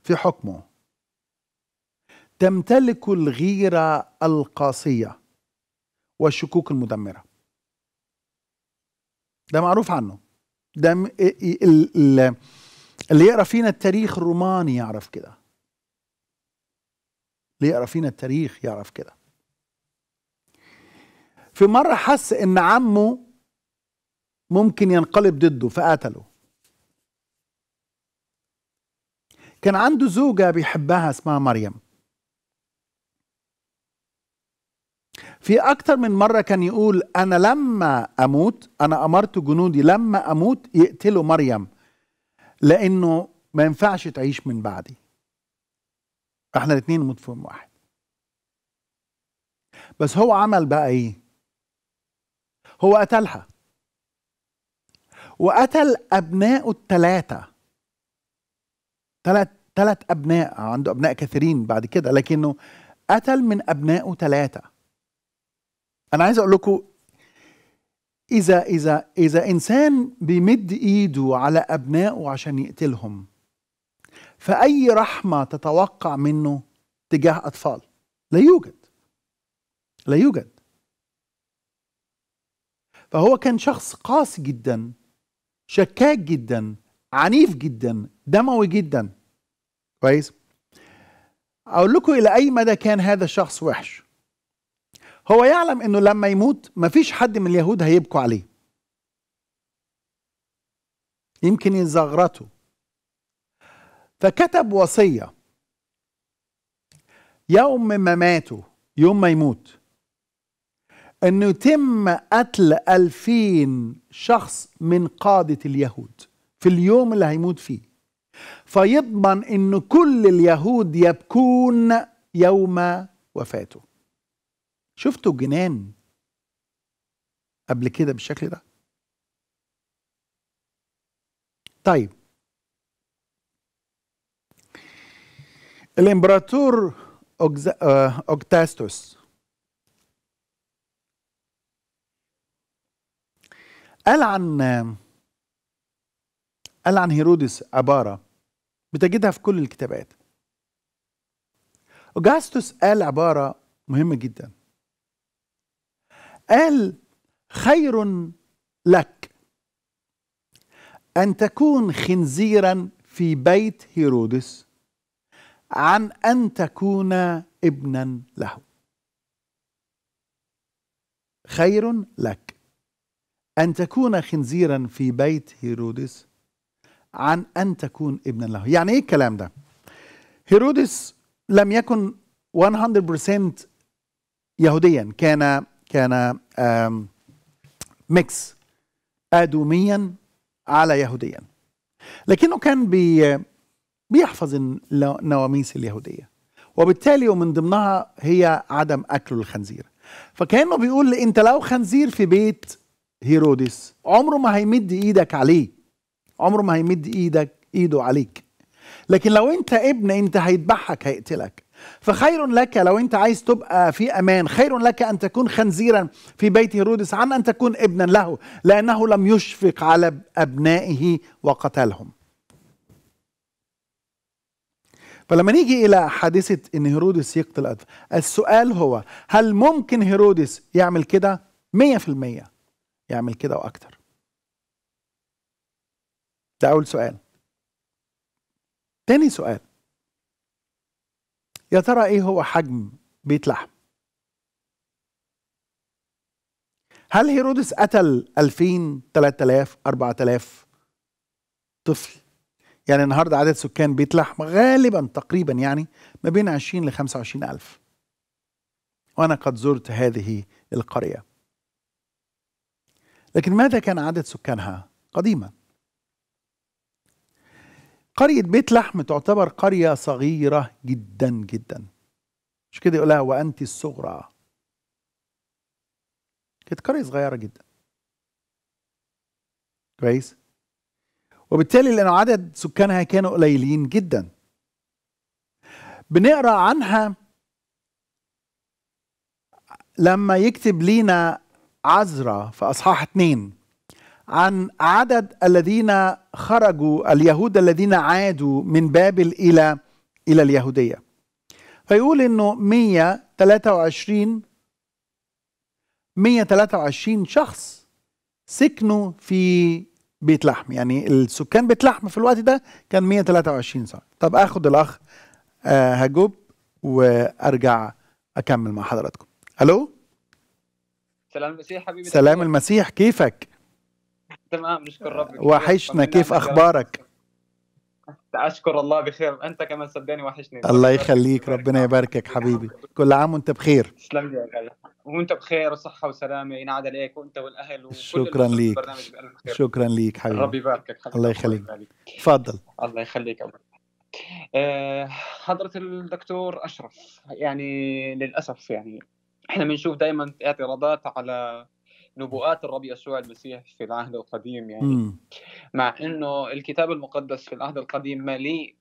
في حكمه تمتلك الغيره القاسيه والشكوك المدمره ده معروف عنه ده إيه- إيه- اللي يقرا فينا التاريخ الروماني يعرف كده اللي يقرا فينا التاريخ يعرف كده في مرة حس ان عمه ممكن ينقلب ضده فقتله كان عنده زوجة بيحبها اسمها مريم في أكتر من مرة كان يقول أنا لما أموت أنا أمرت جنودي لما أموت يقتلوا مريم لأنه ما ينفعش تعيش من بعدي احنا الاثنين نموت في يوم واحد بس هو عمل بقى ايه هو قتلها وقتل ابنائه الثلاثه ثلاث ثلاث ابناء عنده ابناء كثيرين بعد كده لكنه قتل من ابنائه ثلاثه انا عايز اقول لكم اذا اذا اذا انسان بيمد ايده على ابنائه عشان يقتلهم فاي رحمه تتوقع منه تجاه اطفال لا يوجد لا يوجد فهو كان شخص قاسي جدا شكاك جدا عنيف جدا دموي جدا كويس اقول لكم الى اي مدى كان هذا الشخص وحش هو يعلم انه لما يموت مفيش حد من اليهود هيبكوا عليه يمكن يزغرته فكتب وصية يوم مماته يوم ما يموت انه يتم قتل ألفين شخص من قادة اليهود في اليوم اللي هيموت فيه فيضمن ان كل اليهود يبكون يوم وفاته شفتوا جنان قبل كده بالشكل ده طيب الامبراطور أوكزا... آه، اوكتاستوس قال عن قال عن هيرودس عباره بتجدها في كل الكتابات اوجاستوس قال عباره مهمه جدا قال خير لك أن تكون خنزيرا في بيت هيرودس عن أن تكون ابنا له خير لك أن تكون خنزيرا في بيت هيرودس عن أن تكون ابنا له يعني إيه الكلام ده؟ هيرودس لم يكن 100% يهوديا كان كان ميكس آدوميا على يهوديا لكنه كان بي بيحفظ النواميس اليهودية وبالتالي ومن ضمنها هي عدم أكل الخنزير فكأنه بيقول أنت لو خنزير في بيت هيرودس عمره ما هيمد إيدك عليه عمره ما هيمد إيدك إيده عليك لكن لو أنت ابن أنت هيذبحك هيقتلك فخير لك لو انت عايز تبقى في امان خير لك ان تكون خنزيرا في بيت هيرودس عن ان تكون ابنا له لانه لم يشفق على ابنائه وقتلهم فلما نيجي الى حادثه ان هيرودس يقتل اطفال السؤال هو هل ممكن هيرودس يعمل كده 100% يعمل كده واكتر ده اول سؤال تاني سؤال يا ترى ايه هو حجم بيت لحم هل هيرودس قتل 2000 3000 4000 طفل يعني النهارده عدد سكان بيت لحم غالبا تقريبا يعني ما بين 20 ل 25000 وأنا قد زرت هذه القرية لكن ماذا كان عدد سكانها قديما قرية بيت لحم تعتبر قرية صغيرة جدا جدا مش كده يقولها وأنت الصغرى كانت قرية صغيرة جدا كويس وبالتالي لأن عدد سكانها كانوا قليلين جدا بنقرأ عنها لما يكتب لينا عزرة في أصحاح اتنين عن عدد الذين خرجوا اليهود الذين عادوا من بابل إلى إلى اليهودية فيقول إنه 123 123 شخص سكنوا في بيت لحم يعني السكان بيت لحم في الوقت ده كان 123 سنة طب اخد الاخ هجوب آه، وارجع اكمل مع حضراتكم الو سلام المسيح حبيبي سلام المسيح كيفك تمام نشكر ربك آه، وحشنا كيف اخبارك؟ اشكر الله بخير انت كمان صدقني وحشني الله يخليك ربنا يباركك حبيبي كل عام وانت بخير تسلم لي يا وانت بخير وصحه وسلامه ينعاد عليك وانت والاهل وكل شكرا ليك شكرا ليك حبيبي ربي يباركك حبيبي الله يخليك تفضل الله يخليك أه حضرة الدكتور أشرف يعني للأسف يعني احنا بنشوف دائما اعتراضات على نبوءات الرب يسوع المسيح في العهد القديم يعني مع انه الكتاب المقدس في العهد القديم مليء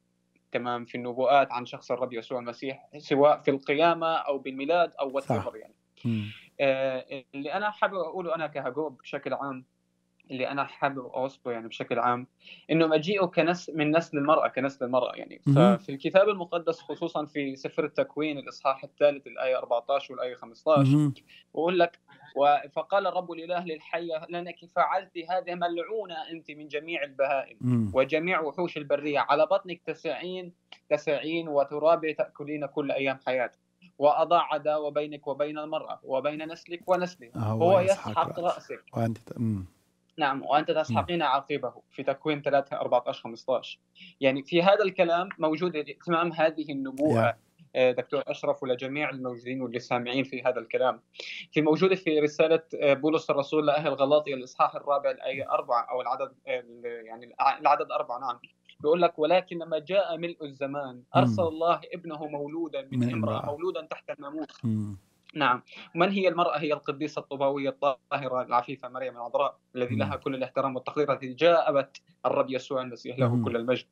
تمام في النبوءات عن شخص الرب يسوع المسيح سواء في القيامه او بالميلاد او وات يعني آه اللي انا حابب اقوله انا كهجوب بشكل عام اللي انا حابب اوصفه يعني بشكل عام انه مجيئه كنسل من نسل المراه كنسل المراه يعني ففي الكتاب المقدس خصوصا في سفر التكوين الاصحاح الثالث الايه 14 والايه 15 بقول لك فقال الرب الاله للحيه لانك فعلت هذه ملعونه انت من جميع البهائم وجميع وحوش البريه على بطنك تسعين تسعين وتراب تاكلين كل ايام حياتك واضع عداوه بينك وبين المراه وبين نسلك ونسلها هو يسحق راسك وانت نعم وأنت تسحقين نعم. عقيبه في تكوين 3 14 15 يعني في هذا الكلام موجود اتمام هذه النبوءة آه، yeah. دكتور اشرف ولجميع الموجودين واللي سامعين في هذا الكلام. في موجوده في رساله آه، بولس الرسول لاهل غلاطيا الاصحاح الرابع الايه اربعه او العدد آه، يعني العدد اربعه نعم. بيقول لك ولكن لما جاء ملء الزمان ارسل الله ابنه مولودا من امراه مولودا تحت الناموس. نعم من هي المرأة هي القديسة الطوباوية الطاهرة العفيفة مريم العذراء الذي لها كل الاحترام والتقدير التي جاءت الرب يسوع المسيح له كل المجد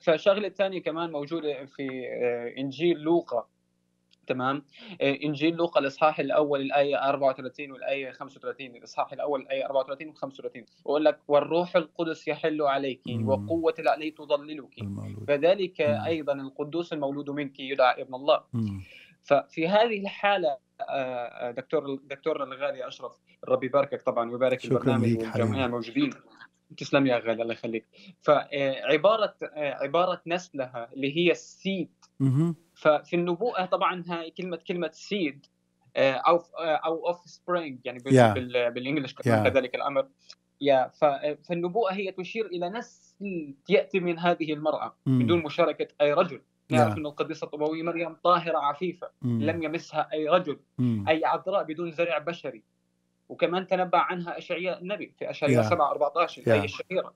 فشغلة الثانية كمان موجودة في آه، إنجيل لوقا تمام آه، انجيل لوقا الاصحاح الاول الايه 34 والايه 35 الاصحاح الاول الايه 34 و 35 ويقول لك والروح القدس يحل عليك وقوه العلي تضللك فذلك ايضا القدوس المولود منك يدعى ابن الله مم. ففي هذه الحاله آه، دكتور دكتورنا الغالي اشرف ربي يباركك طبعا ويبارك البرنامج والجميع الموجودين تسلم يا غالي الله يخليك فعباره عباره آه، نسلها اللي هي السيد ففي النبوءه طبعا هاي كلمه كلمه سيد آه، او او اوف سبرينج يعني بالانجلش كذلك الامر يا فالنبوءه هي تشير الى نسل ياتي من هذه المراه بدون مشاركه اي رجل نعرف أن القديسة الطبوية مريم طاهرة عفيفة مم. لم يمسها أي رجل مم. أي عذراء بدون زرع بشري وكمان تنبأ عنها أشعياء النبي في أشعياء yeah. 7 14 yeah. أي الشهيرة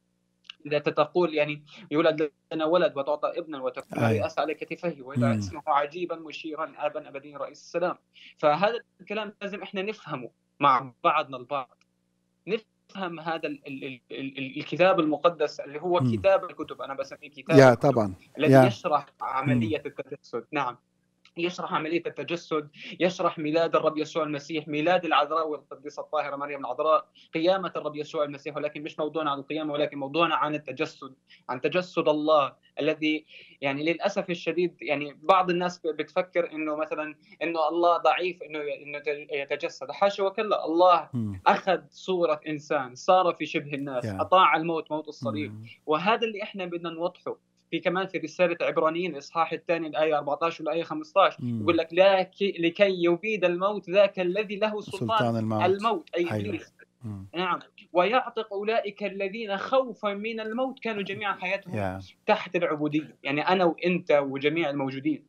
إذا تقول يعني يولد لنا ولد وتعطى ابنا وتكون رئاسة على كتفه ويدعى اسمه عجيبا مشيرا أبا أبدي رئيس السلام فهذا الكلام لازم إحنا نفهمه مع بعضنا البعض نفهم فهم هذا الـ الـ الـ الـ الكتاب المقدس اللي هو م. كتاب الكتب انا بسميه كتاب يا طبعا الذي yeah. يشرح عمليه التجسد نعم يشرح عملية التجسد يشرح ميلاد الرب يسوع المسيح ميلاد العذراء والقديسة الطاهرة مريم العذراء قيامة الرب يسوع المسيح ولكن مش موضوعنا عن القيامة ولكن موضوعنا عن التجسد عن تجسد الله الذي يعني للأسف الشديد يعني بعض الناس بتفكر إنه مثلا إنه الله ضعيف إنه يتجسد حاشا وكلا الله أخذ صورة إنسان صار في شبه الناس أطاع الموت موت الصليب وهذا اللي إحنا بدنا نوضحه في كمان في رساله عبرانيين الاصحاح الثاني الايه 14 والايه 15 مم. يقول لك لكي لكي يبيد الموت ذاك الذي له سلطان, سلطان الموت. الموت اي ابليس نعم ويعتق اولئك الذين خوفا من الموت كانوا جميع حياتهم yeah. تحت العبوديه يعني انا وانت وجميع الموجودين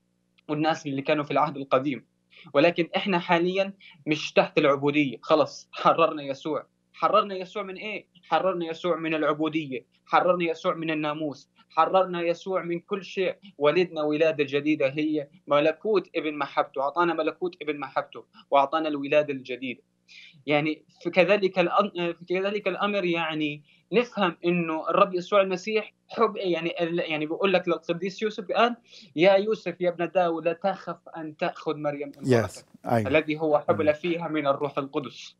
والناس اللي كانوا في العهد القديم ولكن احنا حاليا مش تحت العبوديه خلص حررنا يسوع حررنا يسوع من ايه؟ حررنا يسوع من العبوديه، حررنا يسوع من الناموس، حررنا يسوع من كل شيء ولدنا ولادة جديدة هي ملكوت ابن محبته أعطانا ملكوت ابن محبته وأعطانا الولادة الجديدة يعني كذلك كذلك الامر يعني نفهم انه الرب يسوع المسيح حب يعني يعني بقول لك للقديس يوسف قال يا يوسف يا ابن داوود لا تخف ان تاخذ مريم yes. الذي هو حبل mm. فيها من الروح القدس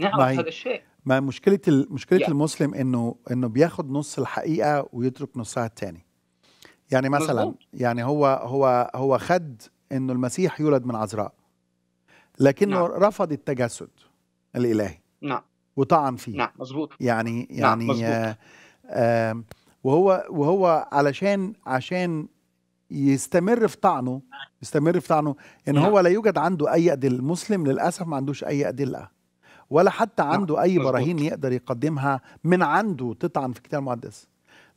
نعم هذا الشيء ما مشكله مشكله yeah. المسلم انه انه بياخد نص الحقيقه ويترك نصها الثاني يعني مثلا يعني هو هو هو خد انه المسيح يولد من عذراء لكنه نعم. رفض التجسد الالهي نعم وطعن فيه نعم مظبوط يعني نعم، يعني نعم. آه آه وهو وهو علشان عشان يستمر في طعنه يستمر في طعنه ان نعم. هو لا يوجد عنده اي ادله المسلم للاسف ما عندوش اي ادله ولا حتى نعم، عنده أي براهين يقدر يقدمها من عنده تطعن في الكتاب المقدس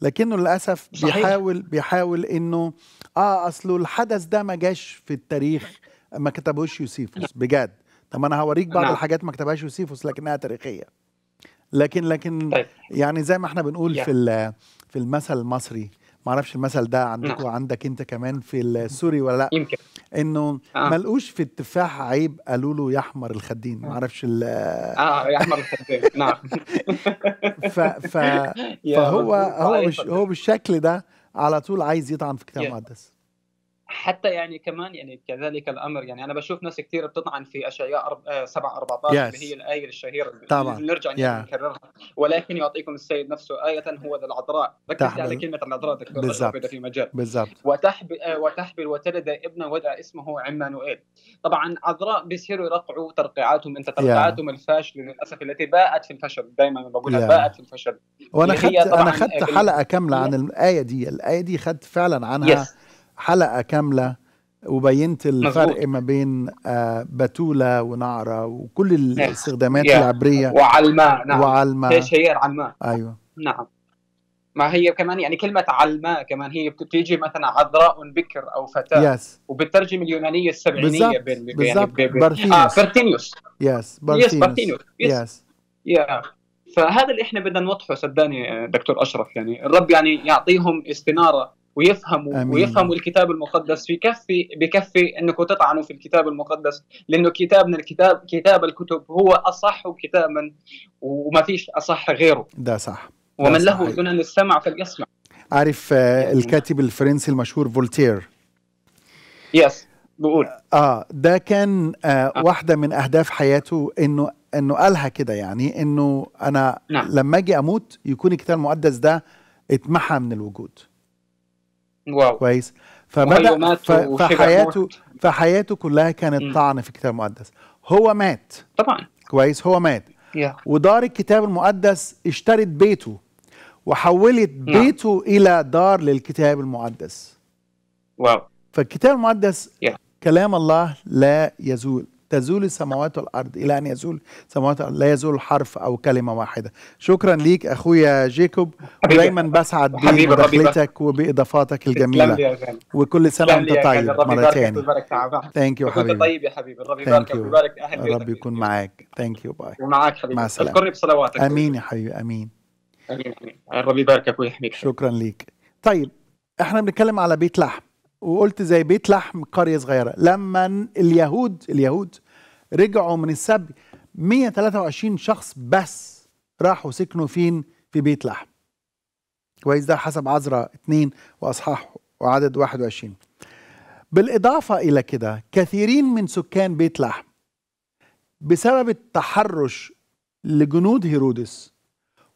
لكنه للأسف صحيح. بيحاول بيحاول إنه آه أصله الحدث ده ما جاش في التاريخ ما كتبهوش يوسيفوس بجد طب أنا هوريك بعض نعم. الحاجات ما كتبهاش يوسيفوس لكنها تاريخية لكن لكن طيب. يعني زي ما احنا بنقول في في المثل المصري ما اعرفش المثل ده نعم. عندك نعم. وعندك انت كمان في السوري ولا لا يمكن انه آه. ما لقوش في التفاح عيب قالوا له يا احمر الخدين ما آه. اعرفش اه يا احمر الخدين نعم ف... ف... فهو هو آه، هو بالشكل ده على طول عايز يطعن في كتاب المقدس حتى يعني كمان يعني كذلك الامر يعني انا بشوف ناس كثير بتطعن في اشعياء 7 14 اللي هي الايه الشهيره طبعا اللي نرجع yeah. نكررها ولكن يعطيكم السيد نفسه آية هو ذا العذراء ركز على كلمة العذراء دكتور بالزبط. في مجال بالزبط. وتحبل آه، وتحبل وتلد ابنا ودع اسمه عمانوئيل طبعا عذراء بيصيروا يرقعوا ترقيعاتهم انت ترقيعاتهم yeah. الفاشله للاسف التي باءت في الفشل دائما بقولها yeah. باءت في الفشل وانا خدت انا خدت حلقه كامله عن الايه دي الايه دي خدت فعلا عنها yes. حلقه كامله وبينت الفرق مزبوط. ما بين آه، بتوله ونعره وكل نعم. الاستخدامات نعم. العبريه وعلماء نعم وعلماء ايش هي علماء ايوه نعم ما هي كمان يعني كلمة علماء كمان هي بتيجي مثلا عذراء بكر أو فتاة يس وبالترجمة اليونانية السبعينية بالظبط يعني بارتينيوس آه برتينيوس يس برتينيوس يس برتينيوس يس يا فهذا اللي احنا بدنا نوضحه صدقني آه، دكتور اشرف يعني الرب يعني يعطيهم استناره ويفهموا أمين. ويفهموا الكتاب المقدس في كفي بكفي انكم تطعنوا في الكتاب المقدس لانه كتابنا الكتاب كتاب الكتب هو اصح كتابا وما فيش اصح غيره ده صح ومن له اذن السمع فليسمع عارف آه، الكاتب الفرنسي المشهور فولتير يس بقول اه ده كان آه آه. واحده من اهداف حياته انه انه قالها كده يعني انه انا نعم. لما اجي اموت يكون الكتاب المقدس ده اتمحى من الوجود واو كويس فبدا فحياته فحياته كلها كانت طعن في الكتاب المقدس هو مات طبعا كويس هو مات yeah. ودار الكتاب المقدس اشترت بيته وحولت yeah. نعم. بيته الى دار للكتاب المقدس واو wow. فالكتاب المقدس yeah. كلام الله لا يزول تزول السماوات والارض الى ان يزول سماوات لا يزول حرف او كلمه واحده شكرا ليك اخويا جيكوب ودايما بسعد بمداخلتك وباضافاتك الجميله وكل سنه وانت طيب مره ثانيه ثانك يو حبيبي طيب يا حبيبي الرب يبارك ويبارك اهل ربي يكون معاك ثانك يو باي ومعاك حبيبي مع السلامه اذكرني بصلواتك امين يا حبيبي امين امين الرب يباركك ويحميك شكرا ليك طيب احنا بنتكلم على بيت لحم وقلت زي بيت لحم قريه صغيره لما اليهود اليهود رجعوا من السبي 123 شخص بس راحوا سكنوا فين في بيت لحم كويس ده حسب عذراء 2 واصحاح وعدد 21 بالاضافه الى كده كثيرين من سكان بيت لحم بسبب التحرش لجنود هيرودس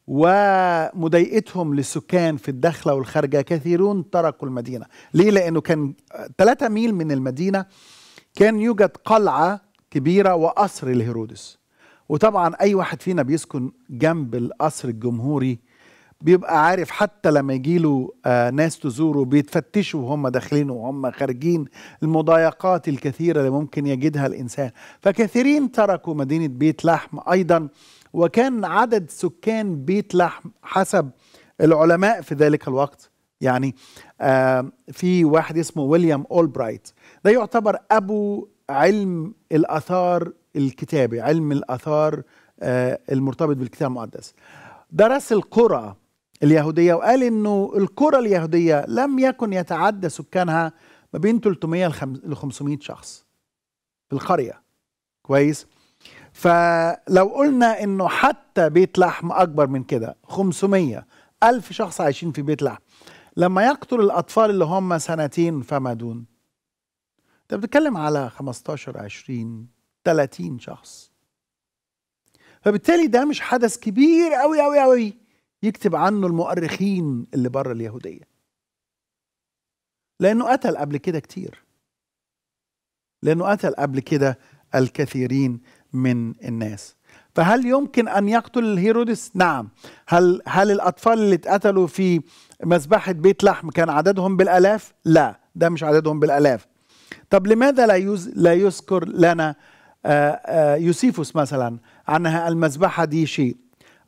ومضايقتهم للسكان في الداخله والخارجه كثيرون تركوا المدينه ليه لانه كان 3 ميل من المدينه كان يوجد قلعه كبيرة وقصر الهيرودس وطبعا أي واحد فينا بيسكن جنب القصر الجمهوري بيبقى عارف حتى لما يجيله آه ناس تزوره بيتفتشوا وهم داخلين وهم خارجين المضايقات الكثيرة اللي ممكن يجدها الإنسان فكثيرين تركوا مدينة بيت لحم أيضا وكان عدد سكان بيت لحم حسب العلماء في ذلك الوقت يعني آه في واحد اسمه ويليام اولبرايت ده يعتبر ابو علم الاثار الكتابي علم الاثار آه، المرتبط بالكتاب المقدس درس القرى اليهوديه وقال انه القرى اليهوديه لم يكن يتعدى سكانها ما بين 300 ل 500 شخص في القريه كويس فلو قلنا انه حتى بيت لحم اكبر من كده 500 ألف شخص عايشين في بيت لحم لما يقتل الأطفال اللي هم سنتين فما دون انت بتتكلم على 15 20 30 شخص فبالتالي ده مش حدث كبير قوي قوي قوي يكتب عنه المؤرخين اللي بره اليهوديه لانه قتل قبل كده كتير لانه قتل قبل كده الكثيرين من الناس فهل يمكن ان يقتل هيرودس نعم هل هل الاطفال اللي اتقتلوا في مذبحه بيت لحم كان عددهم بالالاف لا ده مش عددهم بالالاف طب لماذا لا, لا يذكر لنا آه، آه، يوسيفوس مثلا عنها المذبحة دي شيء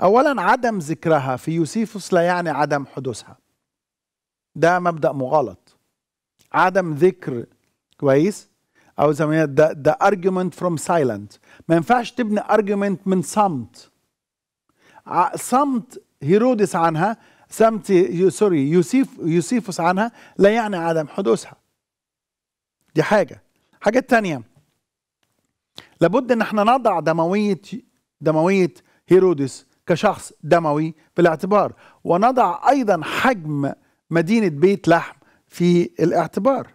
أولا عدم ذكرها في يوسيفوس لا يعني عدم حدوثها ده مبدأ مغالط عدم ذكر كويس أو زي ما ده, ده argument from silent ما ينفعش تبني argument من صمت صمت هيرودس عنها صمت سوري يوسيف يوسيفوس عنها لا يعني عدم حدوثها دي حاجه حاجه تانية لابد ان احنا نضع دمويه دمويه هيرودس كشخص دموي في الاعتبار ونضع ايضا حجم مدينه بيت لحم في الاعتبار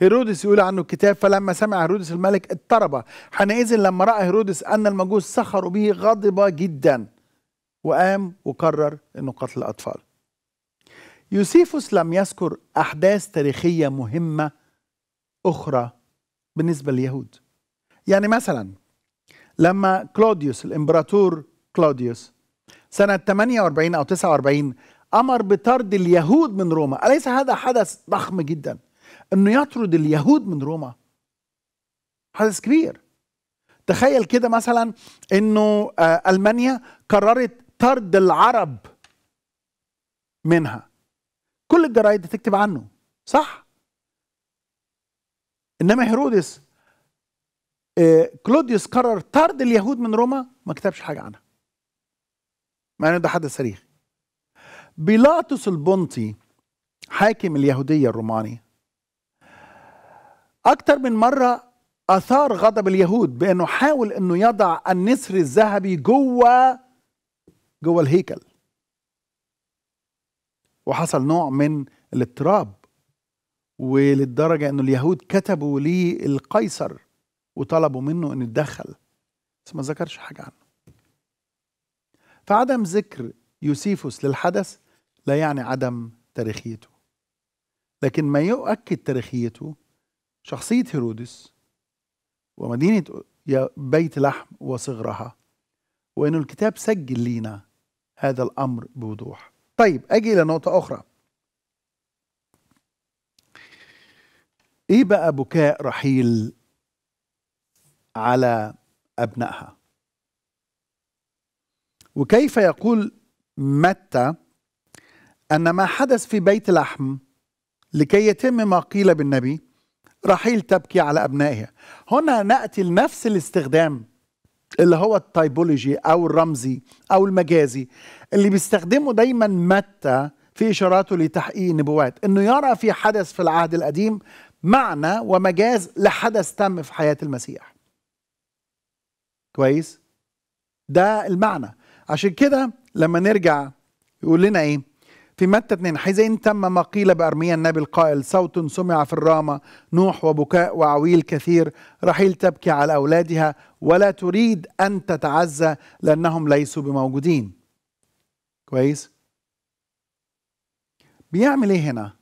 هيرودس يقول عنه الكتاب فلما سمع هيرودس الملك اضطرب حينئذ لما راى هيرودس ان المجوس سخروا به غضب جدا وقام وقرر انه قتل الاطفال يوسيفوس لم يذكر أحداث تاريخية مهمة أخرى بالنسبة لليهود يعني مثلا لما كلوديوس الإمبراطور كلوديوس سنة 48 أو 49 أمر بطرد اليهود من روما أليس هذا حدث ضخم جدا أنه يطرد اليهود من روما حدث كبير تخيل كده مثلا أنه آه، ألمانيا قررت طرد العرب منها كل الجرايد تكتب عنه صح انما هيرودس آه كلوديوس قرر طرد اليهود من روما ما كتبش حاجه عنها مع انه ده حدث تاريخي بيلاطس البنطي حاكم اليهوديه الروماني اكتر من مره اثار غضب اليهود بانه حاول انه يضع النسر الذهبي جوه جوه الهيكل وحصل نوع من الاضطراب وللدرجة أن اليهود كتبوا للقيصر وطلبوا منه أن يتدخل بس ما ذكرش حاجة عنه فعدم ذكر يوسيفوس للحدث لا يعني عدم تاريخيته لكن ما يؤكد تاريخيته شخصية هيرودس ومدينة بيت لحم وصغرها وأن الكتاب سجل لينا هذا الأمر بوضوح طيب اجي الى نقطه اخرى ايه بقى بكاء رحيل على ابنائها وكيف يقول متى ان ما حدث في بيت لحم لكي يتم ما قيل بالنبي رحيل تبكي على ابنائها هنا ناتي لنفس الاستخدام اللي هو التايبولوجي او الرمزي او المجازي اللي بيستخدمه دايما متى في إشاراته لتحقيق النبوات أنه يرى في حدث في العهد القديم معنى ومجاز لحدث تم في حياة المسيح كويس ده المعنى عشان كده لما نرجع يقول لنا ايه في متى 2 ان تم ما قيل بارميا النبي القائل صوت سمع في الرامه نوح وبكاء وعويل كثير رحيل تبكي على اولادها ولا تريد ان تتعزى لانهم ليسوا بموجودين كويس بيعمل ايه هنا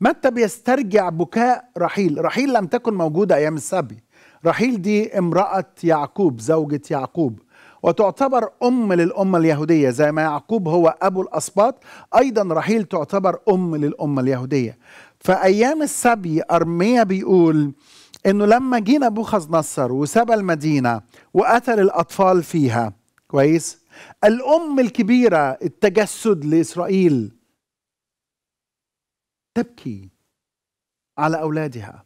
متى بيسترجع بكاء رحيل رحيل لم تكن موجودة أيام السبي رحيل دي امرأة يعقوب زوجة يعقوب وتعتبر أم للأمة اليهودية زي ما يعقوب هو أبو الأسباط أيضا رحيل تعتبر أم للأمة اليهودية فأيام السبي أرميا بيقول إنه لما جينا بوخذ نصر وسبى المدينة وقتل الأطفال فيها كويس الأم الكبيرة التجسد لإسرائيل تبكي على أولادها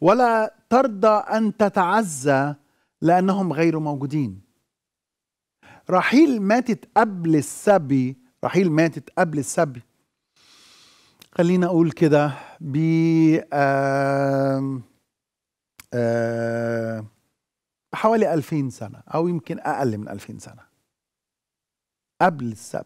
ولا ترضى أن تتعزى لأنهم غير موجودين رحيل ماتت قبل السبي رحيل ماتت قبل السبي خلينا أقول كده ب آه آه حوالي 2000 سنة أو يمكن أقل من 2000 سنة قبل السبي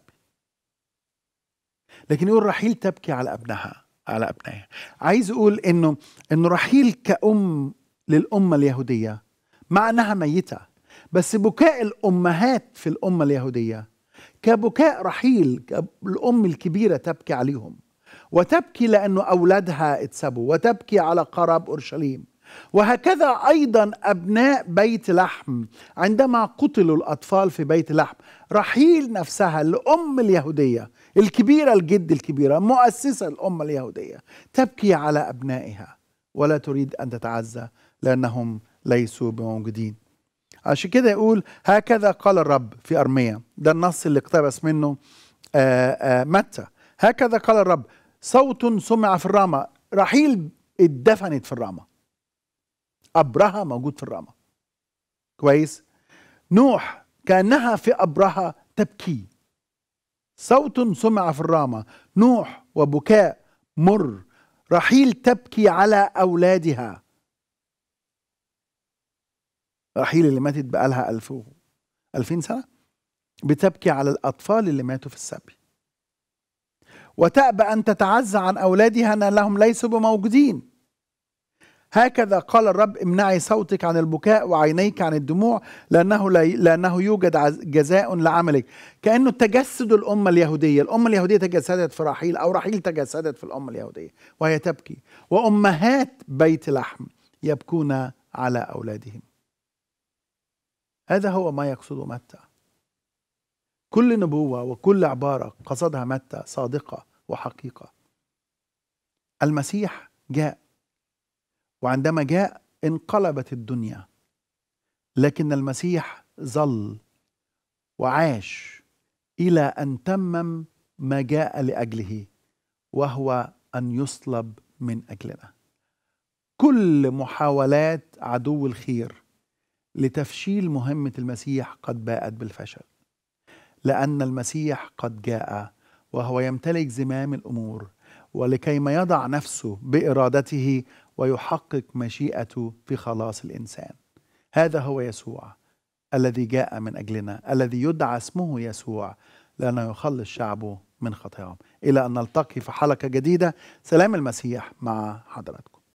لكن يقول رحيل تبكي على ابنها على ابنائها عايز اقول انه انه رحيل كأم للأمة اليهودية مع انها ميتة بس بكاء الأمهات في الأمة اليهودية كبكاء رحيل الأم الكبيرة تبكي عليهم وتبكي لأنه أولادها اتسبوا وتبكي على قرب أورشليم وهكذا ايضا ابناء بيت لحم عندما قتلوا الاطفال في بيت لحم رحيل نفسها الام اليهوديه الكبيره الجد الكبيره مؤسسه الامه اليهوديه تبكي على ابنائها ولا تريد ان تتعزى لانهم ليسوا بموجودين عشان كده يقول هكذا قال الرب في أرمية ده النص اللي اقتبس منه آآ آه، آآ آه، متى هكذا قال الرب صوت سمع في الرامه رحيل اتدفنت في الرامه أبرهة موجود في الرمى كويس نوح كأنها في أبرهة تبكي صوت سمع في الرامة نوح وبكاء مر رحيل تبكي على أولادها رحيل اللي ماتت بقالها ألف و... ألفين سنة بتبكي على الأطفال اللي ماتوا في السبي وتأبى أن تتعزى عن أولادها أن لهم ليسوا بموجودين هكذا قال الرب امنعي صوتك عن البكاء وعينيك عن الدموع لأنه, لا لأنه يوجد جزاء لعملك كأنه تجسد الأمة اليهودية الأمة اليهودية تجسدت في رحيل أو رحيل تجسدت في الأمة اليهودية وهي تبكي وأمهات بيت لحم يبكون على أولادهم هذا هو ما يقصده متى كل نبوة وكل عبارة قصدها متى صادقة وحقيقة المسيح جاء وعندما جاء انقلبت الدنيا لكن المسيح ظل وعاش الى ان تمم ما جاء لاجله وهو ان يصلب من اجلنا كل محاولات عدو الخير لتفشيل مهمه المسيح قد باءت بالفشل لان المسيح قد جاء وهو يمتلك زمام الامور ولكيما يضع نفسه بارادته ويحقق مشيئته في خلاص الانسان هذا هو يسوع الذي جاء من اجلنا الذي يدعى اسمه يسوع لانه يخلص شعبه من خطاياهم الى ان نلتقي في حلقه جديده سلام المسيح مع حضراتكم